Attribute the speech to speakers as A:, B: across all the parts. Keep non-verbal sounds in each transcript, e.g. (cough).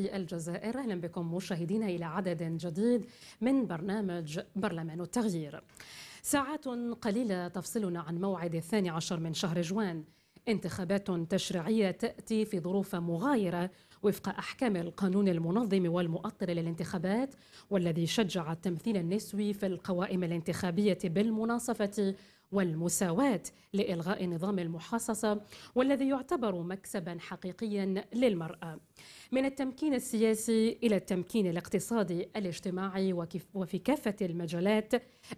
A: في الجزائر اهلا بكم مشاهدينا الى عدد جديد من برنامج برلمان التغيير. ساعات قليله تفصلنا عن موعد الثاني عشر من شهر جوان. انتخابات تشريعيه تاتي في ظروف مغايره وفق احكام القانون المنظم والمؤطر للانتخابات والذي شجع التمثيل النسوي في القوائم الانتخابيه بالمناصفه والمساواة لإلغاء نظام المحاصصة والذي يعتبر مكسبا حقيقيا للمرأة من التمكين السياسي إلى التمكين الاقتصادي الاجتماعي وفي كافة المجالات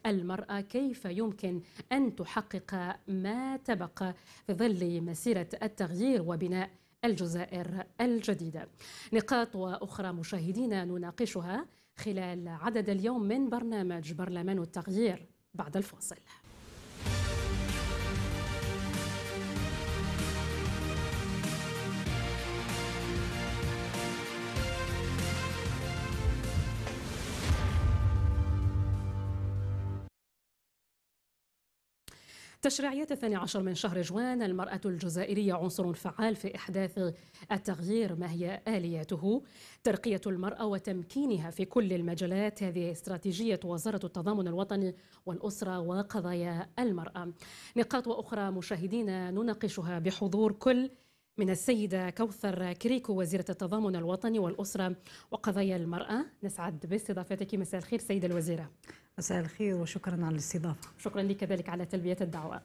A: المرأة كيف يمكن أن تحقق ما تبقى في ظل مسيرة التغيير وبناء الجزائر الجديدة نقاط وأخرى مشاهدينا نناقشها خلال عدد اليوم من برنامج برلمان التغيير بعد الفاصل تشريعية الثاني عشر من شهر جوان المرأة الجزائرية عنصر فعال في إحداث التغيير ما هي آلياته ترقية المرأة وتمكينها في كل المجالات هذه استراتيجية وزارة التضامن الوطني والأسرة وقضايا المرأة نقاط وأخرى مشاهدينا نناقشها بحضور كل من السيدة كوثر كريكو وزيرة التضامن الوطني والأسرة وقضايا المرأة نسعد باستضافتك مساء الخير سيدة الوزيرة مساء الخير وشكرا على الاستضافة شكرا لك كذلك على تلبية الدعوة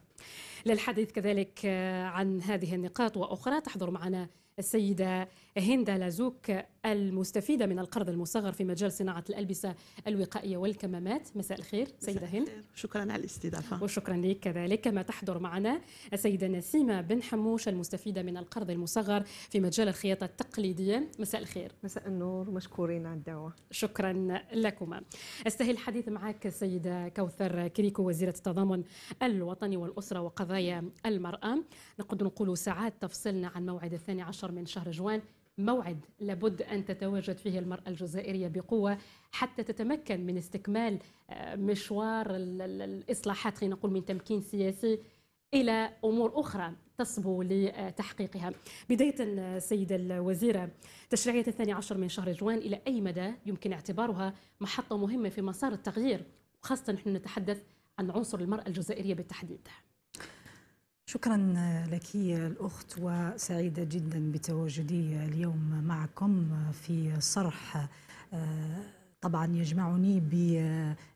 A: للحديث كذلك آه، عن هذه النقاط وأخرى تحضر معنا السيدة هند لازوك المستفيدة من القرض المصغر في مجال صناعة الألبسة الوقائية والكمامات مساء الخير سيدة مساء هند شكرا على الاستضافة وشكرا لك كذلك كما تحضر معنا السيدة نسيمة بن حموش المستفيدة من القرض المصغر في مجال الخياطة التقليدية مساء الخير مساء النور مشكورين على الدعوة شكرا لكما أستهل الحديث معك لك السيدة كوثر كريكو وزيرة التضامن الوطني والأسرة وقضايا المرأة نقدر نقول ساعات تفصلنا عن موعد الثاني عشر من شهر جوان موعد لابد أن تتواجد فيه المرأة الجزائرية بقوة حتى تتمكن من استكمال آه، مشوار الإصلاحات خلينا نقول من تمكين سياسي إلى أمور أخرى تصبو لتحقيقها بداية سيدة الوزيرة تشريعية الثاني عشر من شهر جوان إلى أي مدى يمكن اعتبارها محطة مهمة في مسار التغيير وخاصة نحن نتحدث عن عنصر المرأة الجزائرية بالتحديد
B: شكرا لك الأخت وسعيدة جدا بتواجدي اليوم معكم في صرح آه، طبعا يجمعني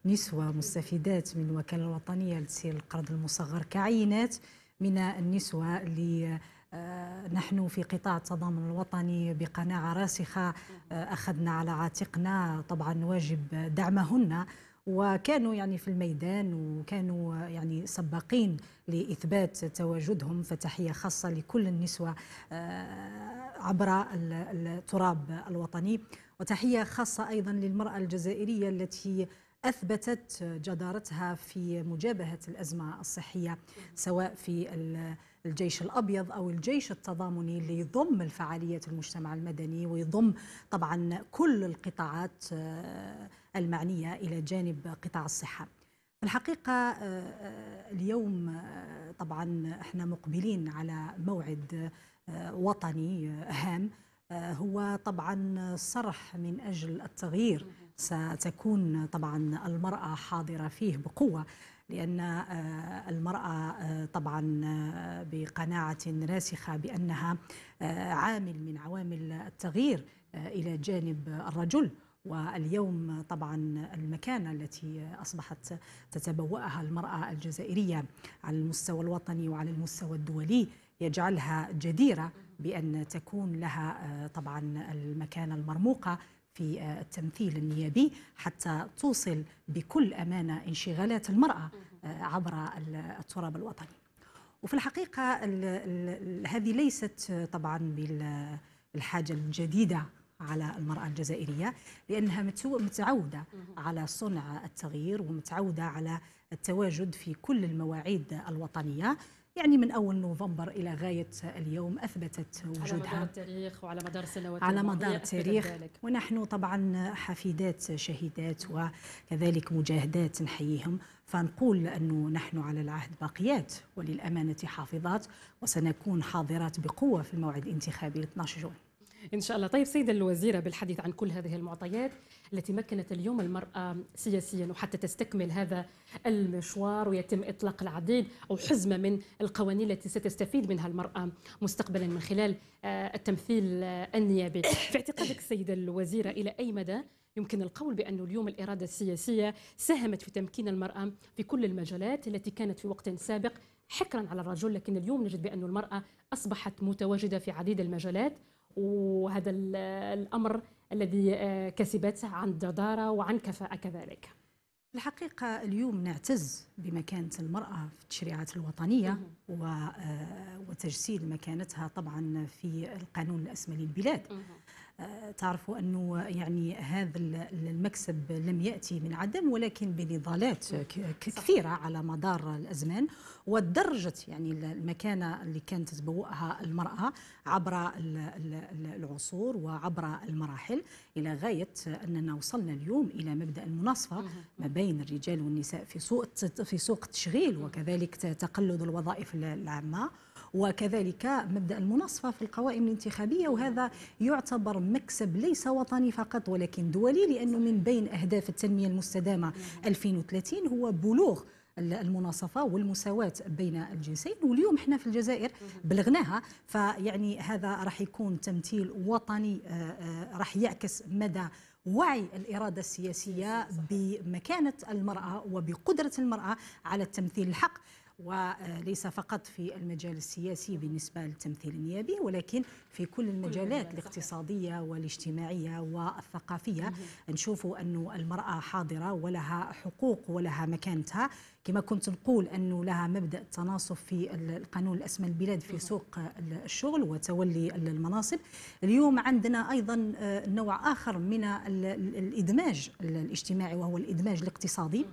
B: بنسوة مستفيدات من الوكالة الوطنية لتسير القرض المصغر كعينات من النسوة اللي آه، نحن في قطاع التضامن الوطني بقناعة راسخة آه، أخذنا على عاتقنا طبعا واجب دعمهن وكانوا يعني في الميدان وكانوا يعني سباقين لإثبات تواجدهم فتحية خاصة لكل النسوة آه، عبر التراب الوطني وتحية خاصة أيضا للمرأة الجزائرية التي أثبتت جدارتها في مجابهة الأزمة الصحية سواء في الجيش الأبيض أو الجيش التضامني اللي يضم الفعاليات المجتمع المدني ويضم طبعا كل القطاعات آه، المعنية إلى جانب قطاع الصحة الحقيقة آه، آه، اليوم طبعا احنا مقبلين على موعد وطني هام هو طبعا صرح من أجل التغيير ستكون طبعا المرأة حاضرة فيه بقوة لأن آه، المرأة آه، طبعا آه، بقناعة راسخة بأنها عامل من عوامل التغيير إلى جانب الرجل واليوم طبعا المكانه التي اصبحت تتبوأها المراه الجزائريه على المستوى الوطني وعلى المستوى الدولي يجعلها جديره بان تكون لها طبعا المكانه المرموقه في آه، التمثيل النيابي حتى توصل بكل أمانة انشغالات المرأة آه، عبر التراب الوطني وفي الحقيقة هذه ليست طبعا بالحاجة الجديدة على المرأة الجزائرية لأنها متعودة على صنع التغيير ومتعودة على التواجد في كل المواعيد الوطنية يعني من أول نوفمبر إلى غاية اليوم أثبتت وجودها على مدار
A: التاريخ وعلى مدار السنوات على مدار التاريخ
B: ونحن طبعا حفيدات شهيدات وكذلك مجاهدات نحييهم فنقول أنه نحن على العهد باقيات وللأمانة حافظات وسنكون حاضرات بقوة في الموعد الانتخابي 12 جون
A: إن شاء الله طيب سيدة الوزيرة بالحديث عن كل هذه المعطيات التي مكنت اليوم المرأة سياسيا وحتى تستكمل هذا المشوار ويتم إطلاق العديد أو حزمة من القوانين التي ستستفيد منها المرأة مستقبلا من خلال آه، التمثيل النيابي في اعتقادك سيدة الوزيرة إلى أي مدى يمكن القول بأن اليوم الإرادة السياسية ساهمت في تمكين المرأة في كل المجالات التي كانت في وقت سابق حكرا على الرجل لكن اليوم نجد بأن المرأة أصبحت متواجدة في عديد المجالات وهذا الأمر الذي آه، كسبت عن جدارة وعن كفاءة كذلك
B: الحقيقة اليوم نعتز بمكانة المرأة في التشريعات الوطنية آه، وتجسيد مكانتها طبعا في القانون الأسمى للبلاد تعرفوا أنه يعني هذا المكسب لم يأتي من عدم ولكن بنضالات كثيرة على مدار الأزمان ودرجة يعني المكانة اللي كانت تتبوأها المرأة عبر العصور وعبر المراحل إلى غاية أننا وصلنا اليوم إلى مبدأ المناصفة ما بين الرجال والنساء في سوق في سوق التشغيل وكذلك تقلد الوظائف العامة وكذلك مبدا المناصفه في القوائم الانتخابيه وهذا يعتبر مكسب ليس وطني فقط ولكن دولي لانه من بين اهداف التنميه المستدامه 2030 هو بلوغ المناصفه والمساواه بين الجنسين واليوم احنا في الجزائر بلغناها فيعني هذا راح يكون تمثيل وطني آه، آه، راح يعكس مدى وعي الإرادة السياسية بمكانة المرأة وبقدرة المرأة على التمثيل الحق وليس فقط في المجال السياسي بالنسبة للتمثيل النيابي ولكن في كل المجالات الاقتصادية والاجتماعية والثقافية نشوف أن المرأة حاضرة ولها حقوق ولها مكانتها كما كنت نقول أنه لها مبدأ التناصف في القانون الأسمى البلاد في سوق الشغل وتولي المناصب اليوم عندنا أيضا آه، نوع آخر من الإدماج الاجتماعي وهو الإدماج الاقتصادي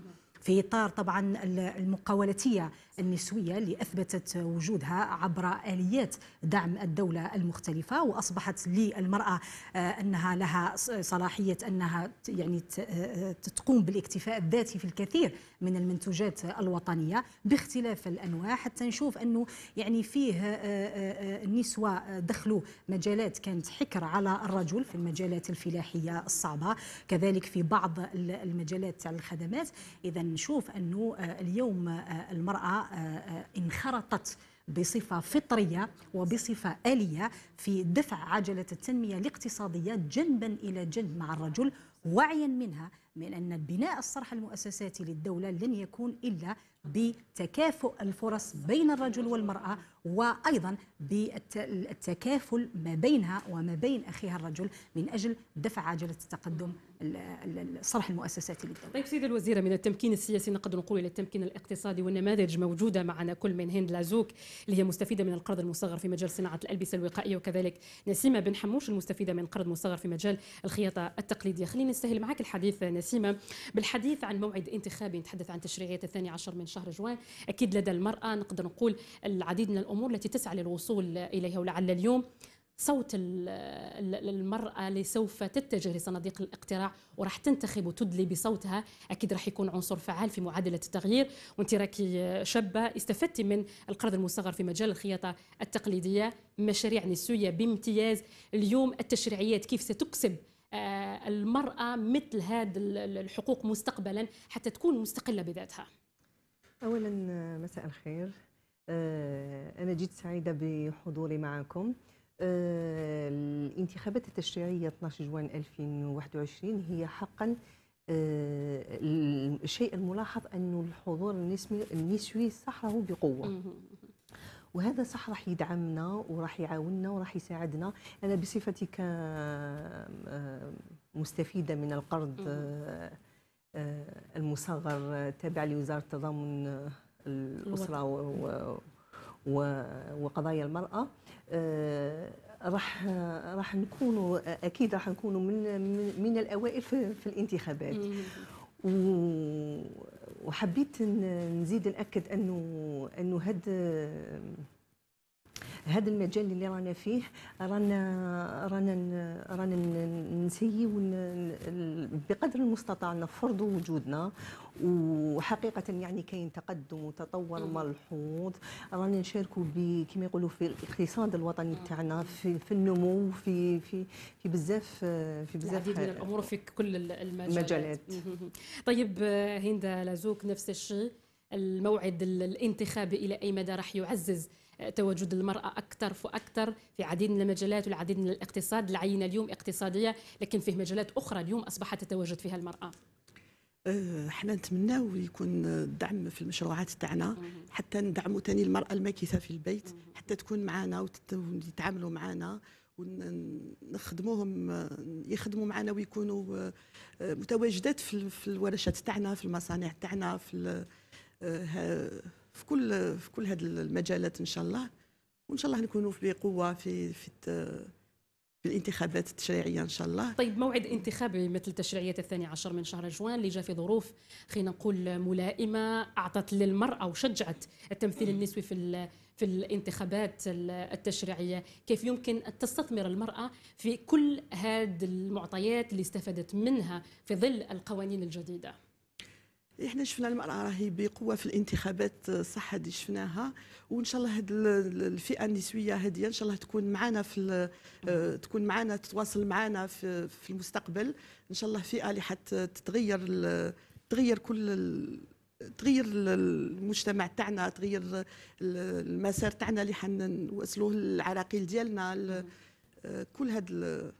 B: في اطار طبعا المقاولتيه النسوية اللي أثبتت وجودها عبر آليات دعم الدولة المختلفة وأصبحت للمرأة آه، أنها لها صلاحية أنها يعني آه، آه، تقوم بالاكتفاء الذاتي في الكثير من المنتوجات الوطنية باختلاف الأنواع حتى نشوف أنه يعني فيه النسوة دخلوا مجالات كانت حكر على الرجل في المجالات الفلاحية الصعبة كذلك في بعض المجالات تاع الخدمات إذا نشوف أنه اليوم المرأة آه، آه، انخرطت بصفه فطريه وبصفه اليه في دفع عجله التنميه الاقتصاديه جنبا الى جنب مع الرجل وعيا منها من ان بناء الصرح المؤسساتي للدوله لن يكون الا بتكافؤ الفرص بين الرجل والمراه وأيضا بالتكافل ما بينها وما بين أخيها الرجل من أجل دفع عجلة التقدم الصرح المؤسساتي للدولة
A: طيب سيدة الوزيرة من التمكين السياسي نقدر نقول إلى التمكين الاقتصادي والنماذج موجودة معنا كل من هند لازوك اللي هي مستفيدة من القرض المصغر في مجال صناعة الألبسة الوقائية وكذلك نسيمة بن حموش المستفيدة من قرض مصغر في مجال الخياطة التقليدية خليني نستهل معك الحديث نسيمة بالحديث عن موعد انتخابي نتحدث عن تشريعية الثاني عشر من شهر جوان أكيد لدى المرأة نقدر نقول العديد من الأمور التي تسعى للوصول إليها ولعل اليوم صوت المرأة اللي سوف تتجه لصناديق الاقتراع وراح تنتخب وتدلي بصوتها أكيد راح يكون عنصر فعال في معادلة التغيير وانت راكي شابة استفدتي من القرض المصغر في مجال الخياطة التقليدية مشاريع نسوية بامتياز اليوم التشريعيات كيف ستكسب آه، المرأة مثل هذه الحقوق مستقبلا حتى تكون مستقلة بذاتها
C: أولا مساء الخير آه، أنا جيت سعيدة بحضوري معكم آه، الانتخابات التشريعية 12 جوان 2021 هي حقا آه، الشيء الملاحظ أنه الحضور النسوي النسوي صحره بقوة وهذا صح راح يدعمنا وراح يعاوننا وراح يساعدنا أنا بصفتي كمستفيدة من القرض المصغر تابع لوزارة التضامن الاسره و و وقضايا المراه آه، راح راح نكونوا اكيد راح نكونوا من من الاوائل في, في الانتخابات وحبيت نزيد ناكد انه انه هاد هذا المجال اللي رانا فيه رانا رانا رانا نسيو بقدر المستطاع نفرضوا وجودنا وحقيقه يعني كاين تقدم وتطور ملحوظ رانا نشاركوا كما يقولوا في الاقتصاد الوطني تاعنا في, في النمو في في في بزاف في بزاف العديد من الامور
A: في كل المجالات طيب هند لازوك نفس الشيء الموعد الانتخابي الى اي مدى راح يعزز تواجد المرأة أكثر فأكثر في عديد من المجالات والعديد من الاقتصاد العينة اليوم اقتصادية لكن فيه مجالات أخرى اليوم أصبحت تتواجد فيها المرأة
D: أه، احنا نتمناو يكون الدعم في المشروعات تاعنا حتى ندعموا ثاني المراه الماكثه في البيت حتى تكون معنا ويتعاملوا معنا ونخدموهم يخدموا معنا ويكونوا أه، متواجدات في الورشات تاعنا في المصانع تاعنا في أه، في كل في كل هذه المجالات ان شاء الله وان شاء الله نكونوا بقوه في في في الانتخابات التشريعيه ان شاء الله
A: طيب موعد انتخاب مثل التشريعيه الثاني عشر من شهر جوان اللي جاء في ظروف خلينا نقول ملائمه اعطت للمراه وشجعت التمثيل النسوي في في الانتخابات التشريعيه كيف يمكن ان تستثمر المراه في كل هذه المعطيات اللي استفادت منها في ظل القوانين الجديده
D: احنا شفنا المراه راهي بقوه في الانتخابات آه، صح هذه شفناها وان شاء الله هذه الفئه النسويه هذه ان شاء الله تكون معنا في آه، تكون معنا تتواصل معنا في, في المستقبل ان شاء الله فئه اللي حتتغير تغير كل تغير المجتمع تاعنا تغير المسار تاعنا اللي حنوصلوه للعراقيل ديالنا آه، كل هذا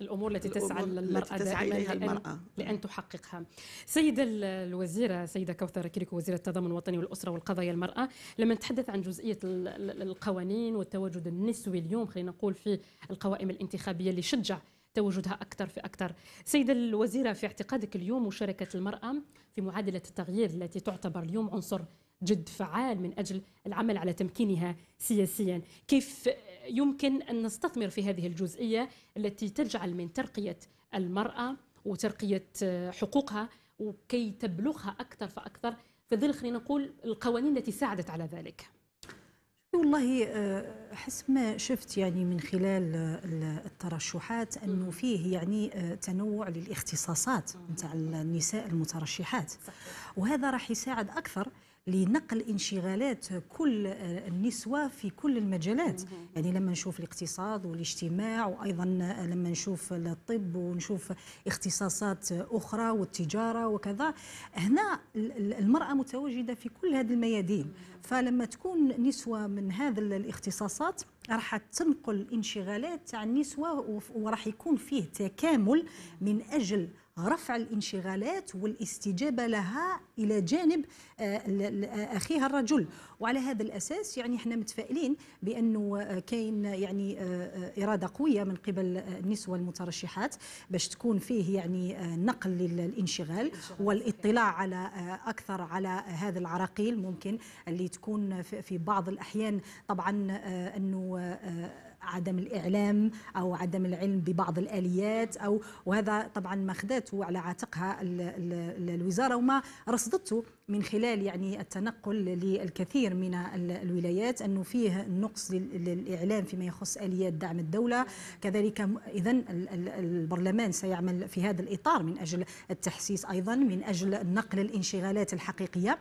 D: الامور التي تسعى للمراه تسعى اليها المراه لان تحققها.
A: سيده الوزيره سيده كوثر كيريكو وزيره التضامن الوطني والاسره والقضايا المراه، لما نتحدث عن جزئيه القوانين والتواجد النسوي اليوم خلينا نقول في القوائم الانتخابيه اللي شجع تواجدها اكثر في اكثر. سيده الوزيره في اعتقادك اليوم مشاركه المراه في معادله التغيير التي تعتبر اليوم عنصر جد فعال من أجل العمل على تمكينها سياسيا كيف يمكن أن نستثمر في هذه الجزئية التي تجعل من ترقية المرأة وترقية حقوقها وكي تبلغها أكثر فأكثر في ظل خلينا نقول القوانين التي ساعدت على ذلك
C: والله آه،
B: حسب ما شفت يعني من خلال آه، الترشحات انه فيه يعني آه، تنوع للاختصاصات نتاع النساء المترشحات وهذا راح يساعد اكثر لنقل انشغالات كل النسوة في كل المجالات يعني لما نشوف الاقتصاد والاجتماع وأيضا لما نشوف الطب ونشوف اختصاصات أخرى والتجارة وكذا هنا المرأة متواجدة في كل هذه الميادين فلما تكون نسوة من هذه الاختصاصات راح تنقل انشغالات تاع النسوة وراح يكون فيه تكامل من أجل رفع الانشغالات والاستجابه لها الى جانب آه، اخيها الرجل وعلى هذا الاساس يعني احنا متفائلين بانه كاين يعني آه، اراده قويه من قبل النسوه المترشحات باش تكون فيه يعني آه، نقل للانشغال والاطلاع على اكثر على هذا العراقيل ممكن اللي تكون في بعض الاحيان طبعا انه عدم الإعلام أو عدم العلم ببعض الآليات أو وهذا طبعا ما خداته على عاتقها الوزارة وما رصدته من خلال يعني التنقل للكثير من الولايات أنه فيه نقص للإعلام فيما يخص آليات دعم الدولة كذلك إذا البرلمان سيعمل في هذا الإطار من أجل التحسيس أيضا من أجل نقل الانشغالات الحقيقية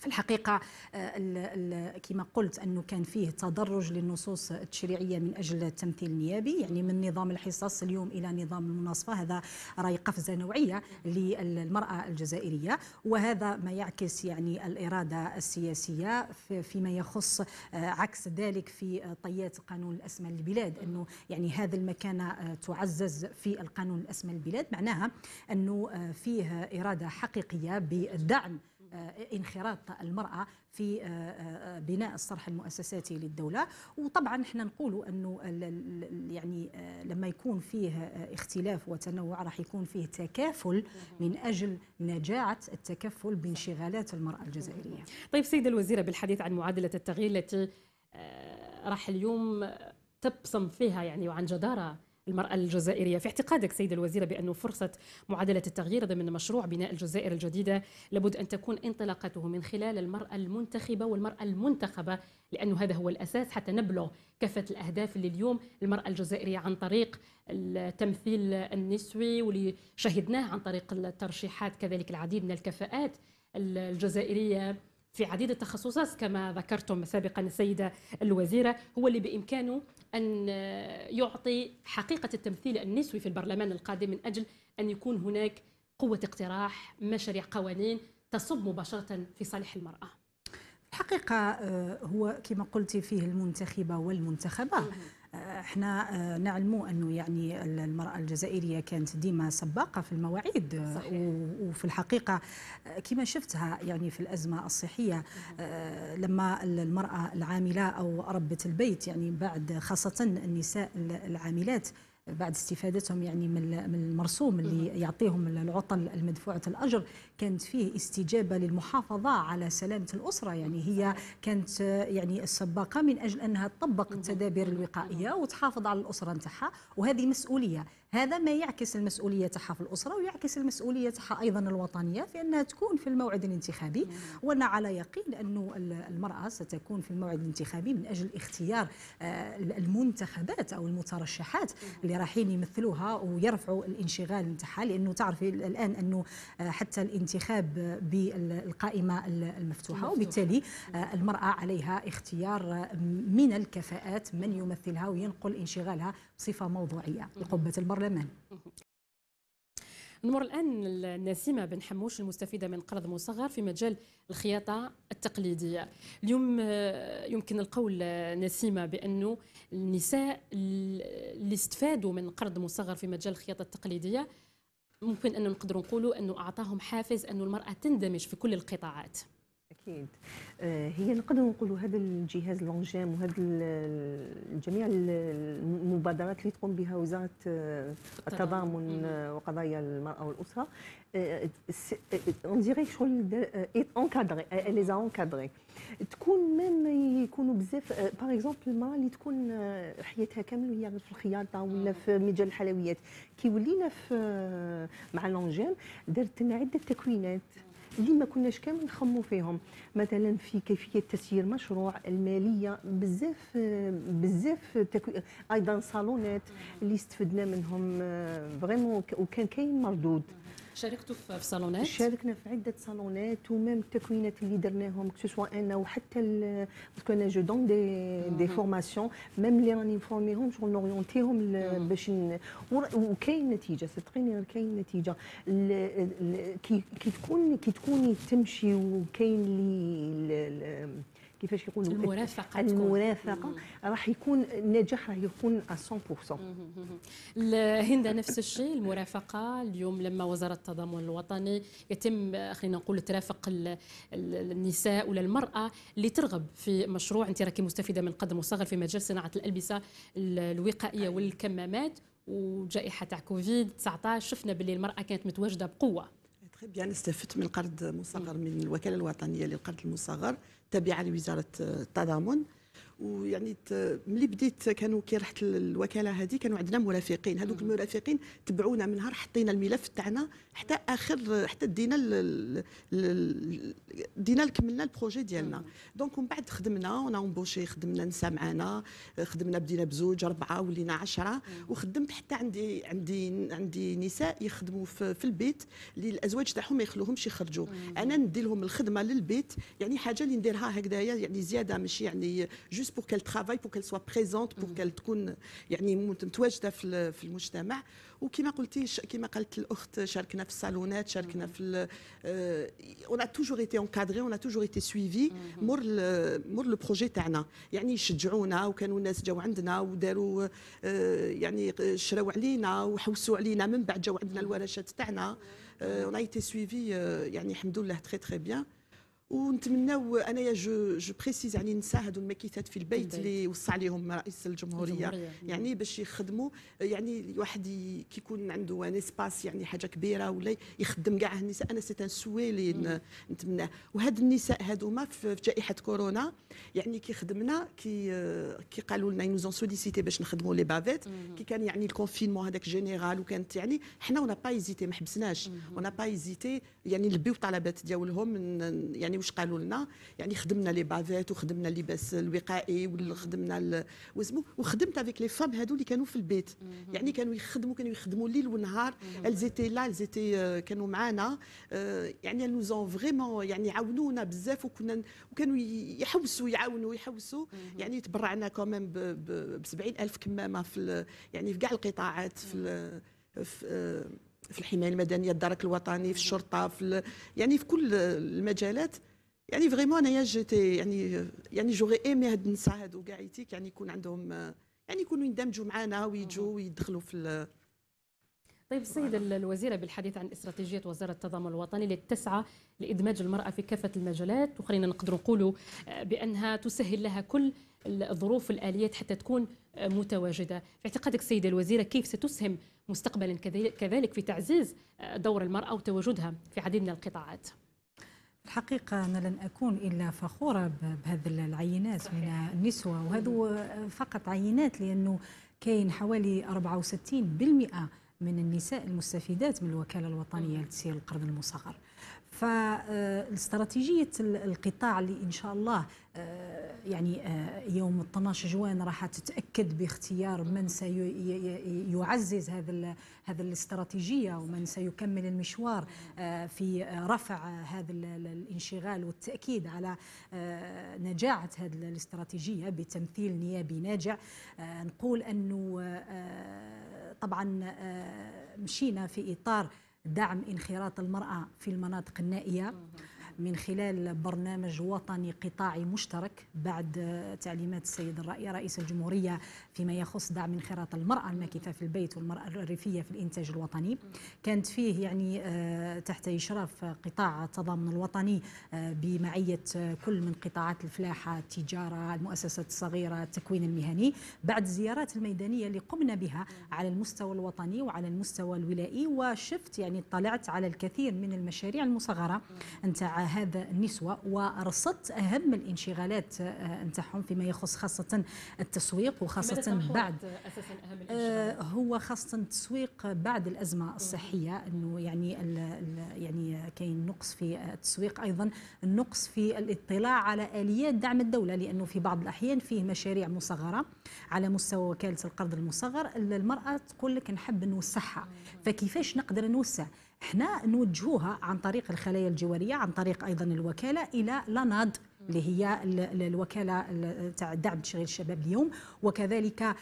B: في الحقيقة آه، كما قلت أنه كان فيه تدرج للنصوص التشريعية من أجل التمثيل النيابي يعني من نظام الحصص اليوم إلى نظام المناصفة هذا راي قفزة نوعية للمرأة الجزائرية وهذا ما يعكس يعني الإرادة السياسية فيما يخص آه، عكس ذلك في آه، طيات قانون الأسماء للبلاد أنه يعني هذا المكانة تعزز في القانون الأسماء للبلاد معناها أنه فيه إرادة حقيقية بالدعم آه، انخراط المرأة في آه، آه، بناء الصرح المؤسساتي للدولة وطبعا احنا نقولوا انه يعني لما يكون فيه اختلاف وتنوع راح يكون فيه تكافل من اجل نجاعة التكفل بانشغالات المرأة الجزائرية.
A: طيب سيدة الوزيرة بالحديث عن معادلة التغيير التي راح اليوم تبصم فيها يعني وعن جدارة المرأة الجزائرية في اعتقادك سيدة الوزيرة بأن فرصة معادلة التغيير ضمن مشروع بناء الجزائر الجديدة لابد أن تكون انطلاقته من خلال المرأة المنتخبة والمرأة المنتخبة لأن هذا هو الأساس حتى نبلغ كافة الأهداف اللي اليوم المرأة الجزائرية عن طريق التمثيل النسوي واللي شهدناه عن طريق الترشيحات كذلك العديد من الكفاءات الجزائرية في عديد التخصصات كما ذكرتم سابقا السيدة الوزيرة هو اللي بإمكانه أن يعطي حقيقة التمثيل النسوي في البرلمان القادم من أجل أن يكون هناك قوة اقتراح مشاريع قوانين تصب مباشرة في صالح المرأة
B: الحقيقة آه، هو كما قلت فيه المنتخبة والمنتخبة احنا آه، نعلموا انه يعني المراه الجزائريه كانت ديما سباقه في المواعيد آه، صحيح. وفي الحقيقه آه، كما شفتها يعني في الازمه الصحيه لما المراه العامله او ربه البيت يعني بعد خاصه النساء العاملات بعد استفادتهم يعني من المرسوم اللي يعطيهم العطل المدفوعة الأجر كانت فيه استجابة للمحافظة على سلامة الأسرة يعني هي كانت يعني السباقة من أجل أنها تطبق التدابير الوقائية وتحافظ على الأسرة نتاعها وهذه مسؤولية هذا ما يعكس المسؤولية تاعها في الأسرة ويعكس المسؤولية تاعها أيضا الوطنية في أنها تكون في الموعد الانتخابي وأنا على يقين انه المرأة ستكون في الموعد الانتخابي من أجل اختيار آه، المنتخبات أو المترشحات اللي رايحين يمثلوها ويرفعوا الانشغال نتاعها لأنه تعرفي الآن أنه آه، حتى الانتخابات الانتخاب بالقائمة المفتوحة وبالتالي آه، المرأة عليها اختيار من الكفاءات من يمثلها وينقل انشغالها بصفة موضوعية لقبة البرلمان
A: نمر الآن لنسيمة بن حموش المستفيدة من قرض مصغر في مجال الخياطة التقليدية اليوم آه، يمكن القول آه، نسيمة بأنه النساء اللي استفادوا من قرض مصغر في مجال الخياطة التقليدية ممكن أن نقدر نقوله انه اعطاهم حافز أن المراه تندمج في كل القطاعات
C: اكيد آه، هي نقدر نقولوا هذا الجهاز لونجام وهذا جميع المبادرات اللي تقوم بها وزاره آه، التضامن آه، وقضايا المراه والاسره اون ديغي شغل اونكادري لي اونكادري تكون ميم يكونوا بزاف باغ اكزومبل المراه اللي تكون حياتها كامل وهي في الخياطه ولا في مجال الحلويات كي ولينا في مع لونجام درت لنا عده تكوينات اللي ما كناش كامل نخمو فيهم مثلا في كيفيه تسيير مشروع الماليه بزاف بزاف تكو... ايضا صالونات اللي استفدنا منهم آه، فريمون وكان كاين مردود شاركتوا في صالونات؟ شاركنا في عده صالونات ومام التكوينات اللي درناهم سواء انا وحتى باسكو انا جو دون دي دي فورماسيون ميم اللي راني نفورميهم شغل نوريونتيهم باش وكاين نتيجه صدقيني كاين نتيجه كي تكون كي تكوني تمشي وكاين اللي كيفاش يقولوا المرافقه المرافقه راح يكون النجاح راح يكون 100%
A: الهند نفس الشيء المرافقه اليوم لما وزاره التضامن الوطني يتم خلينا نقول ترافق النساء ولا المراه اللي ترغب في مشروع انت راكي مستفيده من قدم وصغر في مجال صناعه الالبسه الوقائيه أيوة. والكمامات وجائحه تاع كوفيد 19 شفنا باللي المراه كانت متواجده بقوه
D: تخي بيان استفدت من القرض المصغر من الوكاله الوطنيه للقرض المصغر تبع لوزاره التضامن ويعني ملي بديت كانوا كي رحت الوكاله هذه كانوا عندنا مرافقين هذوك المرافقين تبعونا من نهار حطينا الملف تاعنا حتى اخر حتى دينا ال... دينا كملنا البروجي ديالنا دونك من بعد خدمنا ونا امبوشي خدمنا نساء معانا خدمنا بدينا بزوج اربعه ولينا عشرة وخدمت حتى عندي عندي عندي نساء يخدموا في, في البيت اللي الازواج تاعهم ما يخلوهمش يخرجوا انا ندي لهم الخدمه للبيت يعني حاجه اللي نديرها هكذايا يعني زياده ماشي يعني جوست pour بور كيل ترافاي بور soit سوا بريزونت بور كيل تكون يعني متواجده في في المجتمع وكما قلتي كما قالت الاخت شاركنا في الصالونات شاركنا mm-hmm. في اون ا توجور ايتي اونكادري اون ا توجور ايتي سويفي مور مور لو بروجي تاعنا يعني يشجعونا وكانوا الناس جاو عندنا وداروا آه، يعني شراو علينا وحوسوا علينا من بعد جاو عندنا الورشات تاعنا اون ايتي سويفي يعني الحمد لله تري تري بيان ونتمناو انايا جو جو بريسيز يعني نساعدوا المكيتات في البيت اللي وصى عليهم رئيس الجمهوريه, الجمهورية. يعني باش يخدموا يعني الواحد كيكون عنده ان اسباس يعني حاجه كبيره ولا يخدم كاع النساء انا سيت ان سوي اللي نتمناه وهاد النساء هذوما في جائحه كورونا يعني كي خدمنا كي كي قالوا لنا نوزون سوليسيتي باش نخدموا لي بافيت كي كان يعني الكونفينمون هذاك جينيرال وكانت يعني حنا ونا با ايزيتي ما حبسناش ونا با ايزيتي يعني نلبيو الطلبات ديالهم يعني واش قالوا لنا يعني خدمنا لي بافيت وخدمنا اللباس الوقائي وخدمنا واسمو وخدمت افيك لي فام هادو اللي كانوا في البيت يعني كانوا يخدموا كانوا يخدموا الليل ونهار الزيتي لا الزيتي كانوا معانا euh, يعني نوزون فريمون يعني عاونونا بزاف وكنا وكانوا يحوسوا يعاونوا يحوسوا يعني تبرعنا كمان ب 70000 كمامه في يعني في كاع القطاعات في آه، في الحمايه المدنيه الدرك الوطني في الشرطه في يعني في كل المجالات يعني فريمون انايا جيتي يعني euh, يعني جوري ايمي هاد النساء هادو كاع يعني يكون عندهم آه، يعني يكونوا يندمجوا معنا ويجوا ويدخلوا في طيب السيدة
A: الوزيرة بالحديث عن استراتيجية وزارة التضامن الوطني اللي تسعى لإدماج المرأة في كافة المجالات وخلينا نقدر نقولوا آه، بأنها تسهل لها كل الظروف والآليات حتى تكون آه، متواجدة في اعتقادك السيدة الوزيرة كيف ستسهم مستقبلا كذلك في تعزيز دور المرأة وتواجدها في عديد من القطاعات؟
B: الحقيقة أنا لن أكون إلا فخورة بهذه العينات صحيح. من النسوة وهذو فقط عينات لأنه كاين حوالي 64% من النساء المستفيدات من الوكالة الوطنية لتسيير القرض المصغر فاستراتيجية القطاع اللي إن شاء الله آه، يعني آه، يوم 12 جوان راح تتأكد باختيار من سيعزز هذا هذا الاستراتيجية ومن سيكمل المشوار آه، في رفع هذا الانشغال والتأكيد على نجاعة هذه الاستراتيجية بتمثيل نيابي ناجع نقول أنه طبعا مشينا في إطار دعم انخراط المرأة في المناطق النائية من خلال برنامج وطني قطاعي مشترك بعد تعليمات السيد الرئيس رئيس الجمهورية فيما يخص دعم انخراط المرأة الماكثة في البيت والمرأة الريفية في الإنتاج الوطني كانت فيه يعني آه، تحت إشراف قطاع التضامن الوطني آه، بمعية آه، كل من قطاعات الفلاحة التجارة المؤسسات الصغيرة التكوين المهني بعد الزيارات الميدانية اللي قمنا بها على المستوى الوطني وعلى المستوى الولائي وشفت يعني اطلعت على الكثير من المشاريع المصغرة نتاع هذا النسوة ورصدت أهم الانشغالات آه، نتاعهم فيما يخص خاصة التسويق وخاصة بعد أهم آه، هو خاصة التسويق بعد الأزمة الصحية أنه يعني يعني كاين نقص في التسويق أيضا النقص في الاطلاع على آليات دعم الدولة لأنه في بعض الأحيان فيه مشاريع مصغرة على مستوى وكالة القرض المصغر المرأة تقول لك نحب نوسعها فكيفاش نقدر نوسع احنا نوجهوها عن طريق الخلايا الجواريه عن طريق ايضا الوكاله الى لاناد اللي هي الوكاله تاع دعم تشغيل الشباب اليوم وكذلك آه،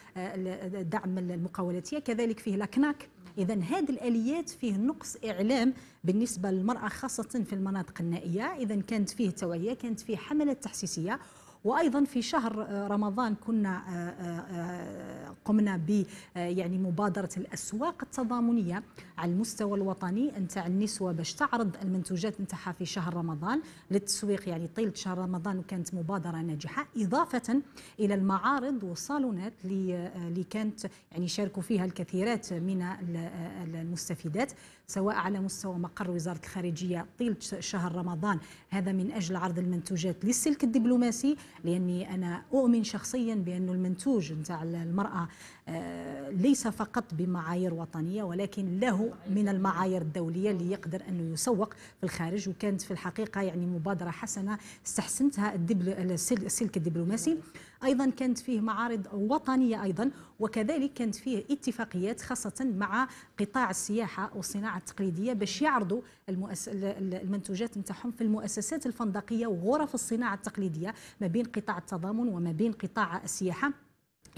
B: الدعم المقاولاتيه كذلك فيه لاكناك اذا هذه الاليات فيه نقص اعلام بالنسبه للمراه خاصه في المناطق النائيه اذا كانت فيه توعيه كانت فيه حملات تحسيسيه وايضا في شهر آه، رمضان كنا آه، آه، قمنا ب يعني مبادره الاسواق التضامنيه على المستوى الوطني نتاع النسوه باش تعرض المنتوجات نتاعها في شهر رمضان للتسويق يعني طيله شهر رمضان وكانت مبادره ناجحه اضافه الى المعارض والصالونات اللي كانت يعني شاركوا فيها الكثيرات من المستفيدات سواء على مستوى مقر وزاره الخارجيه طيله شهر رمضان هذا من اجل عرض المنتوجات للسلك الدبلوماسي لاني انا اؤمن شخصيا بانه المنتوج نتاع المراه آه، ليس فقط بمعايير وطنيه ولكن له من المعايير الدوليه اللي يقدر انه يسوق في الخارج وكانت في الحقيقه يعني مبادره حسنه استحسنتها السلك الدبلوماسي ايضا كانت فيه معارض وطنيه ايضا وكذلك كانت فيه اتفاقيات خاصه مع قطاع السياحه والصناعه التقليديه باش يعرضوا المؤس... المنتوجات نتاعهم في المؤسسات الفندقيه وغرف الصناعه التقليديه ما بين قطاع التضامن وما بين قطاع السياحه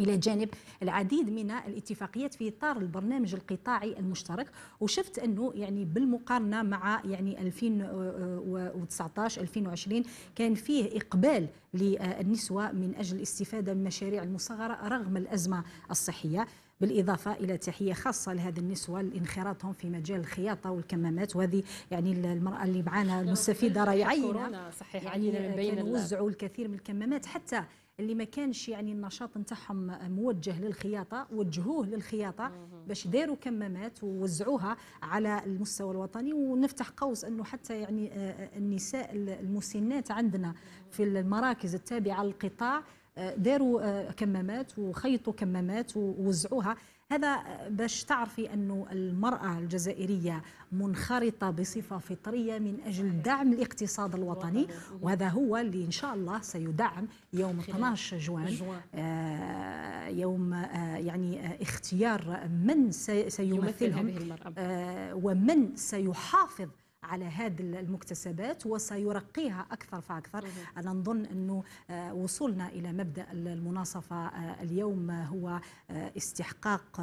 B: الى جانب العديد من الاتفاقيات في اطار البرنامج القطاعي المشترك وشفت انه يعني بالمقارنه مع يعني 2019 2020 كان فيه اقبال للنسوه من اجل الاستفاده من مشاريع المصغره رغم الازمه الصحيه بالإضافة إلى تحية خاصة لهذه النسوة لانخراطهم في مجال الخياطة والكمامات وهذه يعني المرأة اللي معانا المستفيدة راهي عينة يعني كانوا وزعوا الكثير من الكمامات حتى اللي ما كانش يعني النشاط نتاعهم موجه للخياطه وجهوه للخياطه باش داروا كمامات ووزعوها على المستوى الوطني ونفتح قوس انه حتى يعني آه، آه، النساء المسنات عندنا في المراكز التابعه للقطاع آه، داروا كمامات وخيطوا كمامات ووزعوها هذا باش تعرفي انه المرأة الجزائرية منخرطة بصفة فطرية من أجل دعم الاقتصاد الوطني وهذا هو اللي إن شاء الله سيدعم يوم 12 جوان آه يوم آه يعني آه اختيار من سيمثلهم آه، ومن سيحافظ على هذه المكتسبات وسيرقيها أكثر فأكثر أنا نظن أنه آه، وصولنا إلى مبدأ المناصفة آه، اليوم هو آه، استحقاق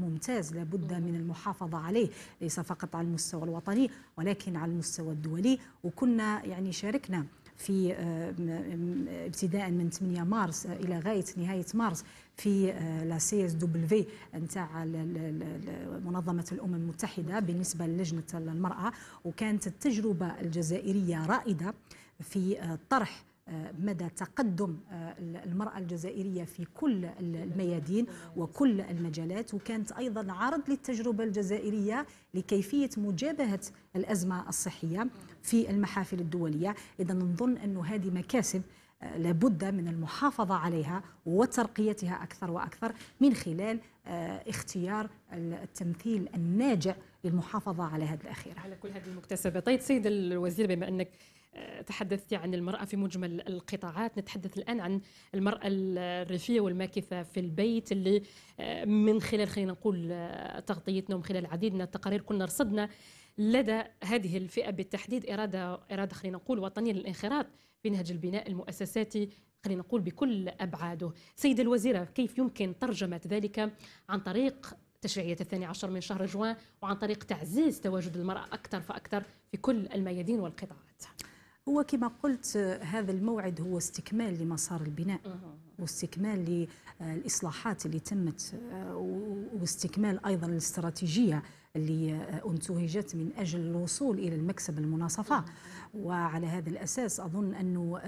B: ممتاز لابد من المحافظة عليه ليس فقط على المستوى الوطني ولكن على المستوى الدولي وكنا يعني شاركنا في آه، ابتداء من 8 مارس الى غايه نهايه مارس في آه، لا سي اس دبليو نتاع منظمه الامم المتحده بالنسبه للجنه المراه وكانت التجربه الجزائريه رائده في آه، طرح مدى تقدم آه، المرأة الجزائرية في كل الميادين وكل المجالات وكانت أيضا عرض للتجربة الجزائرية لكيفية مجابهة الأزمة الصحية في المحافل الدولية إذا نظن أن هذه مكاسب آه، لابد من المحافظة عليها وترقيتها أكثر وأكثر من خلال آه، اختيار التمثيل الناجع للمحافظة على هذه الأخيرة على كل هذه المكتسبة
A: طيب سيد الوزير بما أنك تحدثت عن المرأة في مجمل القطاعات نتحدث الآن عن المرأة الريفية والماكثة في البيت اللي آه، من خلال خلينا نقول آه، تغطيتنا ومن خلال عديد من التقارير كنا رصدنا لدى هذه الفئة بالتحديد إرادة إرادة خلينا نقول وطنية للانخراط في نهج البناء المؤسساتي خلينا نقول بكل أبعاده سيدة الوزيرة كيف يمكن ترجمة ذلك عن طريق تشريعية الثاني عشر من شهر جوان وعن طريق تعزيز تواجد المرأة أكثر فأكثر في كل الميادين والقطاعات
B: هو كما قلت هذا الموعد هو استكمال لمسار البناء واستكمال للاصلاحات آه، اللي تمت آه، واستكمال ايضا الاستراتيجيه اللي آه، انتهجت من اجل الوصول الى المكسب المناصفه وعلى هذا الاساس اظن انه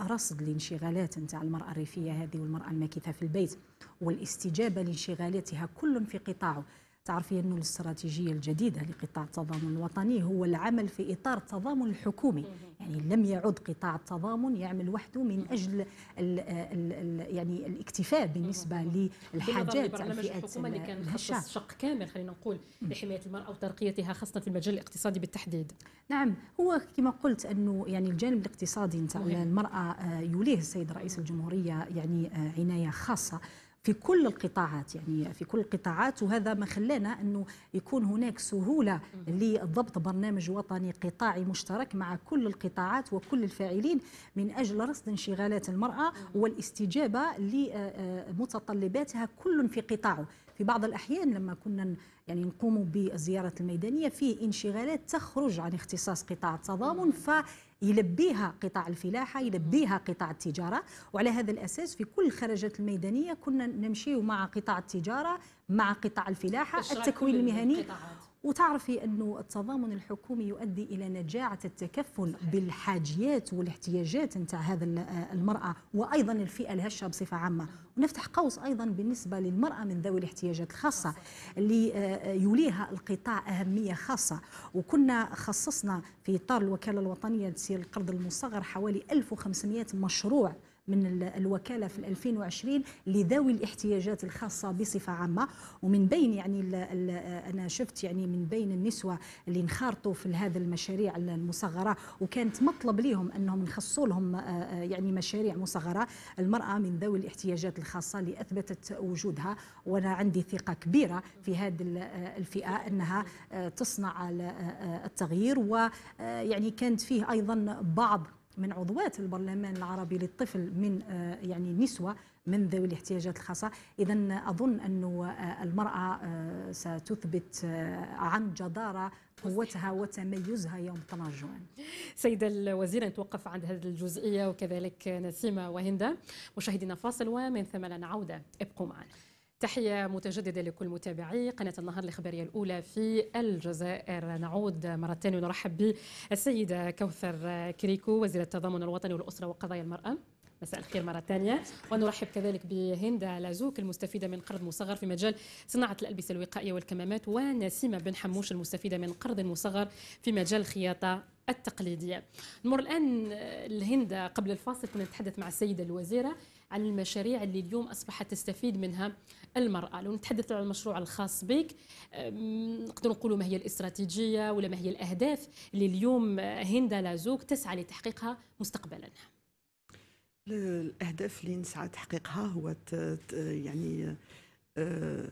B: رصد الانشغالات نتاع المراه الريفيه هذه والمراه الماكثه في البيت والاستجابه لانشغالاتها كل في قطاعه تعرفي أن الاستراتيجية الجديدة لقطاع التضامن الوطني هو العمل في إطار التضامن الحكومي يعني لم يعد قطاع التضامن يعمل وحده من أجل الـ الـ الـ يعني الاكتفاء بالنسبة للحاجات برنامج الحكومة اللي كان خصص
A: شق كامل خلينا نقول لحماية المرأة وترقيتها خاصة في المجال الاقتصادي بالتحديد
B: نعم هو كما قلت أنه يعني الجانب الاقتصادي نتاع المرأة آه، يوليه السيد رئيس الجمهورية يعني آه، عناية خاصة في كل القطاعات يعني في كل القطاعات وهذا ما خلانا انه يكون هناك سهوله لضبط برنامج وطني قطاعي مشترك مع كل القطاعات وكل الفاعلين من اجل رصد انشغالات المراه والاستجابه لمتطلباتها كل في قطاعه في بعض الاحيان لما كنا يعني نقوم بالزيارات الميدانيه فيه انشغالات تخرج عن اختصاص قطاع التضامن ف يلبيها قطاع الفلاحة يلبيها قطاع التجارة وعلى هذا الأساس في كل الخرجات الميدانية كنا نمشي مع قطاع التجارة مع قطاع الفلاحة التكوين المهني وتعرفي أنه التضامن الحكومي يؤدي إلى نجاعة التكفل بالحاجيات والاحتياجات نتاع هذا المرأة وأيضا الفئة الهشة بصفة عامة ونفتح قوس أيضا بالنسبة للمرأة من ذوي الاحتياجات الخاصة اللي آه، آه، يوليها القطاع أهمية خاصة وكنا خصصنا في إطار الوكالة الوطنية لتسيير القرض المصغر حوالي 1500 مشروع من الوكالة في 2020 لذوي الاحتياجات الخاصة بصفة عامة ومن بين يعني الـ الـ أنا شفت يعني من بين النسوة اللي انخرطوا في هذا المشاريع المصغرة وكانت مطلب لهم أنهم يخصوا لهم آه، آه، يعني مشاريع مصغرة المرأة من ذوي الاحتياجات الخاصة اللي أثبتت وجودها وأنا عندي ثقة كبيرة في هذه آه، الفئة أنها تصنع التغيير ويعني كانت فيه أيضا بعض من عضوات البرلمان العربي للطفل من آه، يعني نسوة من ذوي الاحتياجات الخاصة إذا أظن أن آه، المرأة آه، ستثبت عن جدارة قوتها وتميزها يوم 12 جوان سيدة الوزيرة نتوقف
A: عند هذه الجزئية وكذلك نسيمة وهندة مشاهدينا فاصل ومن ثم لنا عودة ابقوا معنا تحية متجددة لكل متابعي قناة النهار الإخبارية الأولى في الجزائر نعود مرة ثانية ونرحب بالسيدة كوثر كريكو وزيرة التضامن الوطني والأسرة وقضايا المرأة مساء الخير مرة ثانية ونرحب كذلك بهند لازوك المستفيدة من قرض مصغر في مجال صناعة الألبسة الوقائية والكمامات ونسيمة بن حموش المستفيدة من قرض مصغر في مجال الخياطة التقليدية نمر الآن الهند قبل الفاصل كنا نتحدث مع السيدة الوزيرة عن المشاريع اللي اليوم أصبحت تستفيد منها المرأة لو نتحدث عن المشروع الخاص بك نقدر نقولوا ما هي الاستراتيجية ولا ما هي الأهداف اللي اليوم هند لازوك تسعى لتحقيقها مستقبلا
D: الأهداف اللي نسعى تحقيقها هو يعني آه،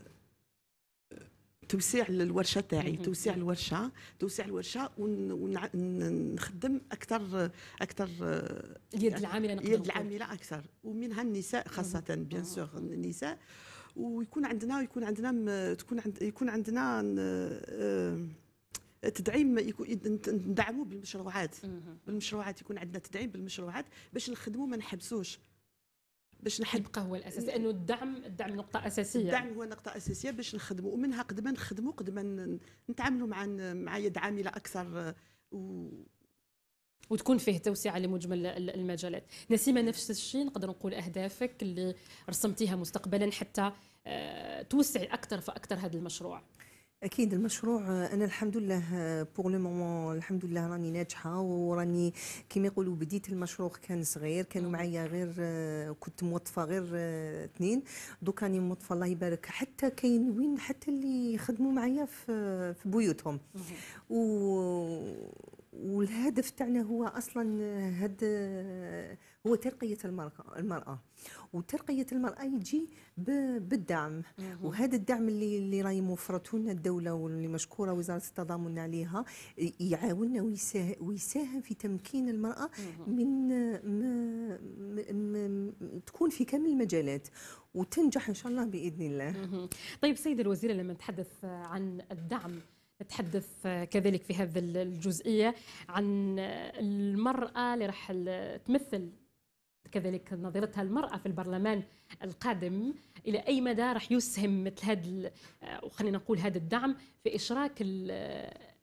D: توسيع الورشه تاعي توسيع الورشه توسيع الورشه ونخدم اكثر اكثر اليد يعني العامله اليد العامله اكثر ومنها النساء خاصه بيان سور النساء ويكون عندنا ويكون عندنا تكون عند يكون عندنا آه، تدعيم ندعموا بالمشروعات بالمشروعات يكون عندنا تدعيم بالمشروعات باش نخدموا ما نحبسوش باش نحل يبقى هو الاساس لانه الدعم الدعم نقطه اساسيه الدعم هو نقطه اساسيه باش نخدموا ومنها قد ما نخدموا قد ما نتعاملوا مع مع يد عامله اكثر و وتكون فيه توسعه
A: لمجمل المجالات نسيمه نفس الشيء نقدر نقول اهدافك اللي رسمتيها مستقبلا حتى آه، توسعي اكثر فاكثر هذا المشروع
C: اكيد المشروع آه، انا الحمد لله بوغ لو مومون الحمد لله راني ناجحه وراني كيما يقولوا بديت المشروع كان صغير كانوا معايا غير آه، كنت موظفه غير آه، اثنين دوك راني موظفه الله يبارك حتى كاين وين حتى اللي يخدموا معايا في في بيوتهم و والهدف تاعنا هو اصلا هد هو ترقيه المراه المراه وترقيه المراه يجي بالدعم وهذا الدعم اللي اللي راهي موفرته لنا الدوله واللي مشكوره وزاره التضامن عليها يعاوننا ويساهم في تمكين المراه من م م م تكون في كامل المجالات وتنجح ان شاء الله باذن الله. طيب سيد الوزيره لما نتحدث عن الدعم
A: تحدث آه، كذلك في هذه الجزئية عن آه، المرأة اللي راح تمثل كذلك نظرتها المرأة في البرلمان القادم إلى أي مدى راح يسهم مثل هذا آه، وخلينا نقول هذا الدعم في إشراك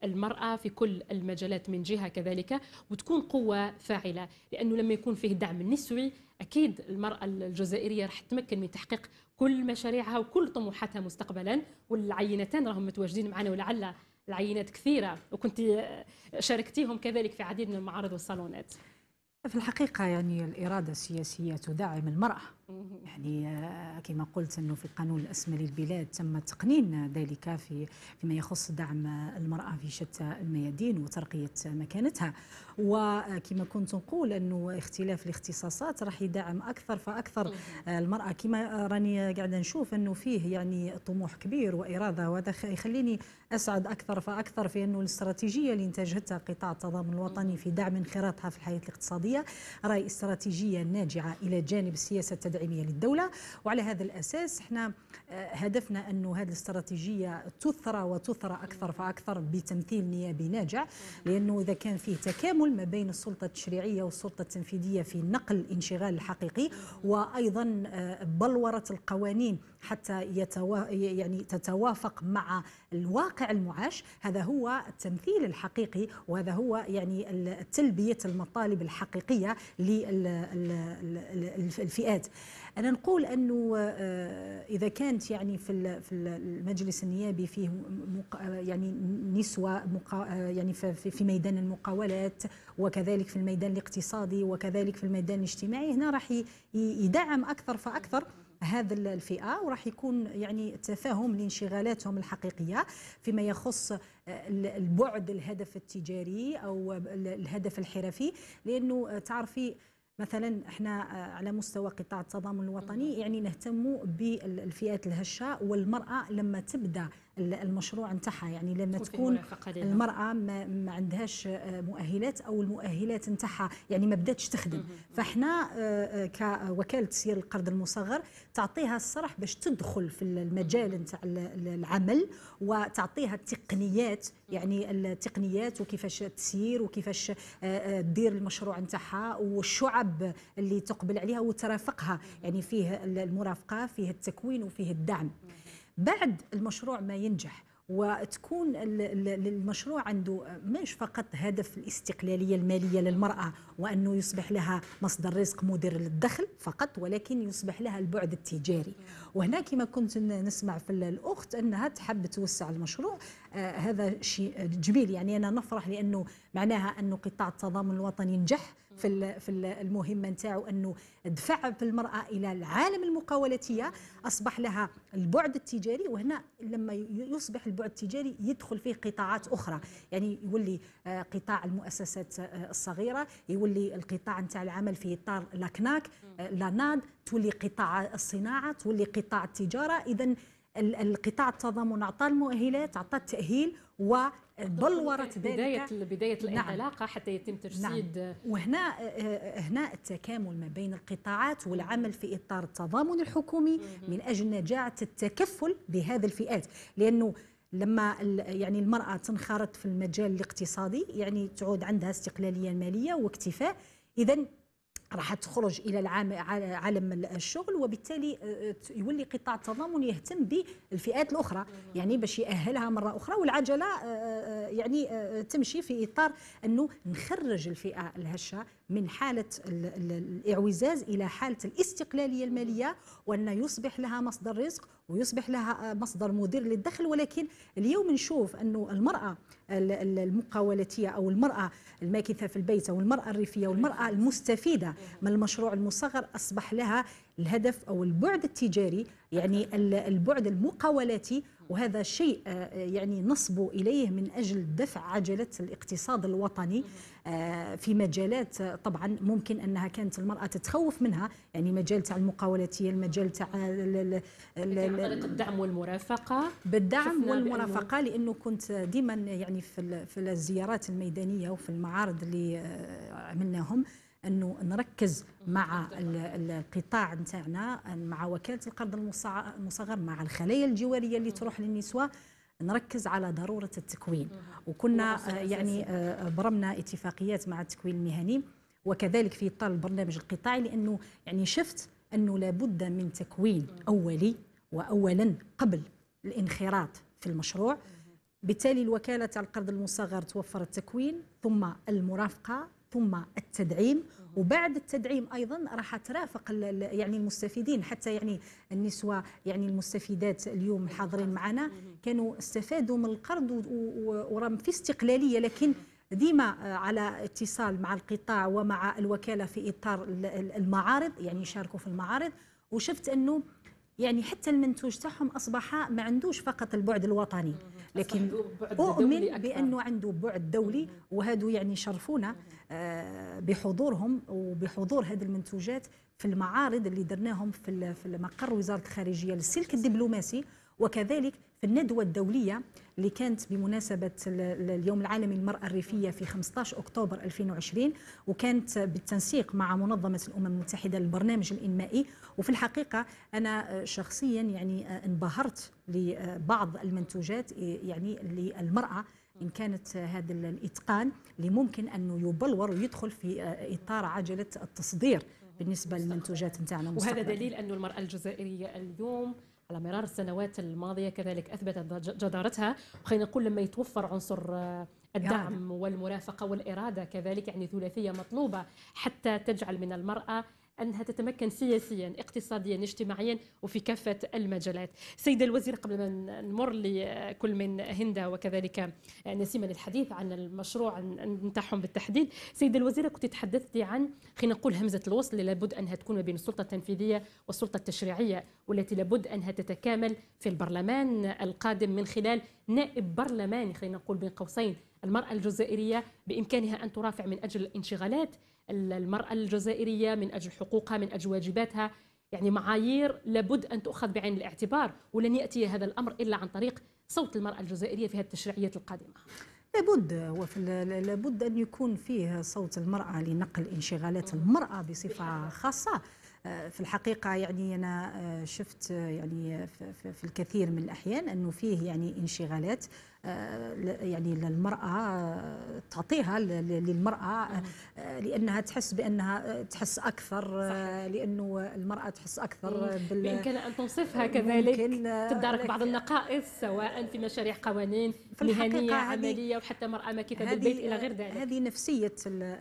A: المرأة في كل المجالات من جهة كذلك وتكون قوة فاعلة لأنه لما يكون فيه دعم نسوي أكيد المرأة الجزائرية راح تتمكن من تحقيق كل مشاريعها وكل طموحاتها مستقبلا والعينتان راهم متواجدين معنا ولعل العينات كثيرة وكنت شاركتيهم كذلك في عديد من المعارض والصالونات
B: في الحقيقة يعني الإرادة السياسية تدعم المرأة يعني آه، كما قلت انه في القانون الاسمى للبلاد تم تقنين ذلك في فيما يخص دعم المراه في شتى الميادين وترقيه مكانتها وكما كنت نقول انه اختلاف الاختصاصات راح يدعم اكثر فاكثر آه، المراه كما راني قاعده نشوف انه فيه يعني طموح كبير واراده وهذا يخليني اسعد اكثر فاكثر في انه الاستراتيجيه اللي انتجتها قطاع التضامن الوطني في دعم انخراطها في الحياه الاقتصاديه راي استراتيجيه ناجعه الى جانب السياسه تدعيميه للدوله وعلى هذا الاساس احنا آه، هدفنا انه هذه الاستراتيجيه تثرى وتثرى اكثر فاكثر بتمثيل نيابي ناجع لانه اذا كان فيه تكامل ما بين السلطه التشريعيه والسلطه التنفيذيه في نقل الانشغال الحقيقي وايضا آه، بلوره القوانين حتى يتوا يعني تتوافق مع الواقع المعاش هذا هو التمثيل الحقيقي وهذا هو يعني تلبية المطالب الحقيقية للفئات أنا نقول أنه آه، إذا كانت يعني في المجلس النيابي فيه يعني نسوة يعني في ميدان المقاولات وكذلك في الميدان الاقتصادي وكذلك في الميدان الاجتماعي هنا راح يدعم أكثر فأكثر هذه الفئه وراح يكون يعني تفاهم لانشغالاتهم الحقيقيه فيما يخص آه، البعد الهدف التجاري او الهدف الحرفي لانه آه، تعرفي مثلا احنا آه، على مستوى قطاع التضامن الوطني نعم. يعني نهتم بالفئات الهشه والمراه لما تبدا المشروع نتاعها يعني لما تكون المراه ما, ما عندهاش آه، مؤهلات او المؤهلات نتاعها يعني ما بداتش تخدم فاحنا آه، آه، كوكاله تسيير القرض المصغر تعطيها الصرح باش تدخل في المجال نتاع العمل وتعطيها التقنيات يعني التقنيات وكيفاش تسير وكيفاش تدير المشروع نتاعها والشعب اللي تقبل عليها وترافقها يعني فيه المرافقه فيه التكوين وفيه الدعم بعد المشروع ما ينجح وتكون المشروع عنده مش فقط هدف الاستقلالية المالية للمرأة وأنه يصبح لها مصدر رزق مدير للدخل فقط ولكن يصبح لها البعد التجاري وهنا كما كنت نسمع في الأخت أنها تحب توسع المشروع آه، هذا شيء جميل يعني أنا نفرح لأنه معناها أنه قطاع التضامن الوطني نجح في في المهمه نتاعو انه دفع بالمراه الى العالم المقاولاتيه اصبح لها البعد التجاري وهنا لما يصبح البعد التجاري يدخل فيه قطاعات اخرى يعني يولي آه، قطاع المؤسسات آه، الصغيره يولي القطاع نتاع العمل في اطار لاكناك آه، لاناد تولي قطاع الصناعه تولي قطاع التجاره اذا القطاع التضامن اعطى المؤهلات اعطى التاهيل وبلورت ذلك بدايه
A: بدايه الانطلاقه نعم حتى يتم
B: تجسيد نعم وهنا آه، آه، هنا التكامل ما بين القطاعات والعمل في اطار التضامن الحكومي من اجل نجاعه التكفل بهذه الفئات لانه لما يعني المرأة تنخرط في المجال الاقتصادي يعني تعود عندها استقلالية مالية واكتفاء إذا راح تخرج الى العام عالم الشغل وبالتالي آه، يولي قطاع التضامن يهتم بالفئات الاخرى يعني باش ياهلها مره اخرى والعجله آه، آه، يعني تمشي في اطار انه نخرج الفئه الهشه من حالة الإعوزاز إلى حالة الاستقلالية المالية وأن يصبح لها مصدر رزق ويصبح لها آه، مصدر مدير للدخل ولكن اليوم نشوف أنه المرأة المقاولتية أو المرأة الماكثة في البيت أو المرأة الريفية أو المرأة المستفيدة من المشروع المصغر أصبح لها الهدف أو البعد التجاري يعني البعد المقاولاتي وهذا شيء آه، يعني نصب إليه من أجل دفع عجلة الاقتصاد الوطني آه، في مجالات آه، طبعا ممكن أنها كانت المرأة تتخوف منها يعني مجال تاع المقاولاتية المجال تاع طريق الدعم والمرافقة بالدعم والمرافقة لأنه كنت ديما يعني في الزيارات الميدانية وفي المعارض اللي عملناهم انه نركز مع القطاع نتاعنا مع وكاله القرض المصغر مع الخلايا الجواريه اللي تروح للنسوه نركز على ضروره التكوين وكنا يعني آه، آه، برمنا اتفاقيات مع التكوين المهني وكذلك في اطار البرنامج القطاعي لانه يعني شفت انه لابد من تكوين اولي واولا قبل الانخراط في المشروع بالتالي الوكاله تاع القرض المصغر توفر التكوين ثم المرافقه ثم التدعيم وبعد التدعيم ايضا راح ترافق يعني المستفيدين حتى يعني النسوه يعني المستفيدات اليوم الحاضرين معنا كانوا استفادوا من القرض ورم في استقلاليه لكن ديما على اتصال مع القطاع ومع الوكاله في اطار المعارض يعني يشاركوا في المعارض وشفت انه يعني حتى المنتوج تاعهم اصبح ما عندوش فقط البعد الوطني لكن اؤمن بانه عنده بعد دولي وهادو يعني شرفونا آه، بحضورهم وبحضور هذه المنتوجات في المعارض اللي درناهم في مقر وزاره الخارجيه للسلك الدبلوماسي وكذلك في الندوة الدولية اللي كانت بمناسبة اليوم العالمي للمرأة الريفية في 15 أكتوبر 2020 وكانت بالتنسيق مع منظمة الأمم المتحدة للبرنامج الإنمائي وفي الحقيقة أنا شخصيا يعني آه، انبهرت لبعض المنتوجات آه، يعني للمرأة إن كانت هذا الإتقان اللي ممكن أنه يبلور ويدخل في آه، إطار عجلة التصدير بالنسبة للمنتوجات نتاعنا وهذا دليل
A: أن المرأة الجزائرية اليوم على مرار السنوات الماضيه كذلك اثبتت جدارتها وخلينا نقول لما يتوفر عنصر آه، الدعم والمرافقه والاراده كذلك يعني ثلاثيه مطلوبه حتى تجعل من المراه أنها تتمكن سياسيا اقتصاديا اجتماعيا وفي كافة المجالات سيد الوزيرة قبل ما نمر لكل من هند وكذلك نسيما للحديث عن المشروع نتاعهم بالتحديد سيد الوزيرة كنت تحدثتي عن خلينا نقول همزة الوصل اللي لابد أنها تكون ما بين السلطة التنفيذية والسلطة التشريعية والتي لابد أنها تتكامل في البرلمان القادم من خلال نائب برلماني خلينا نقول بين قوسين المرأة الجزائرية بإمكانها أن ترافع من أجل الانشغالات المرأة الجزائرية من أجل حقوقها من أجل واجباتها يعني معايير لابد أن تؤخذ بعين الاعتبار ولن يأتي هذا الأمر إلا عن طريق صوت المرأة الجزائرية في هذه التشريعيات القادمة
B: لابد وفي لابد ان يكون فيه صوت المراه لنقل انشغالات المراه بصفه خاصه آه، في الحقيقه يعني انا آه، شفت آه، يعني في الكثير من الاحيان انه فيه يعني انشغالات يعني للمراه تعطيها للمرأة لأنها تحس بأنها تحس أكثر صحيح. لأنه المرأة تحس أكثر بال... بإمكانها أن تنصفها كذلك تدارك بعض
A: النقائص سواء في مشاريع قوانين في مهنية عملية وحتى مرأة ماكثة بالبيت إلى غير ذلك هذه
B: نفسية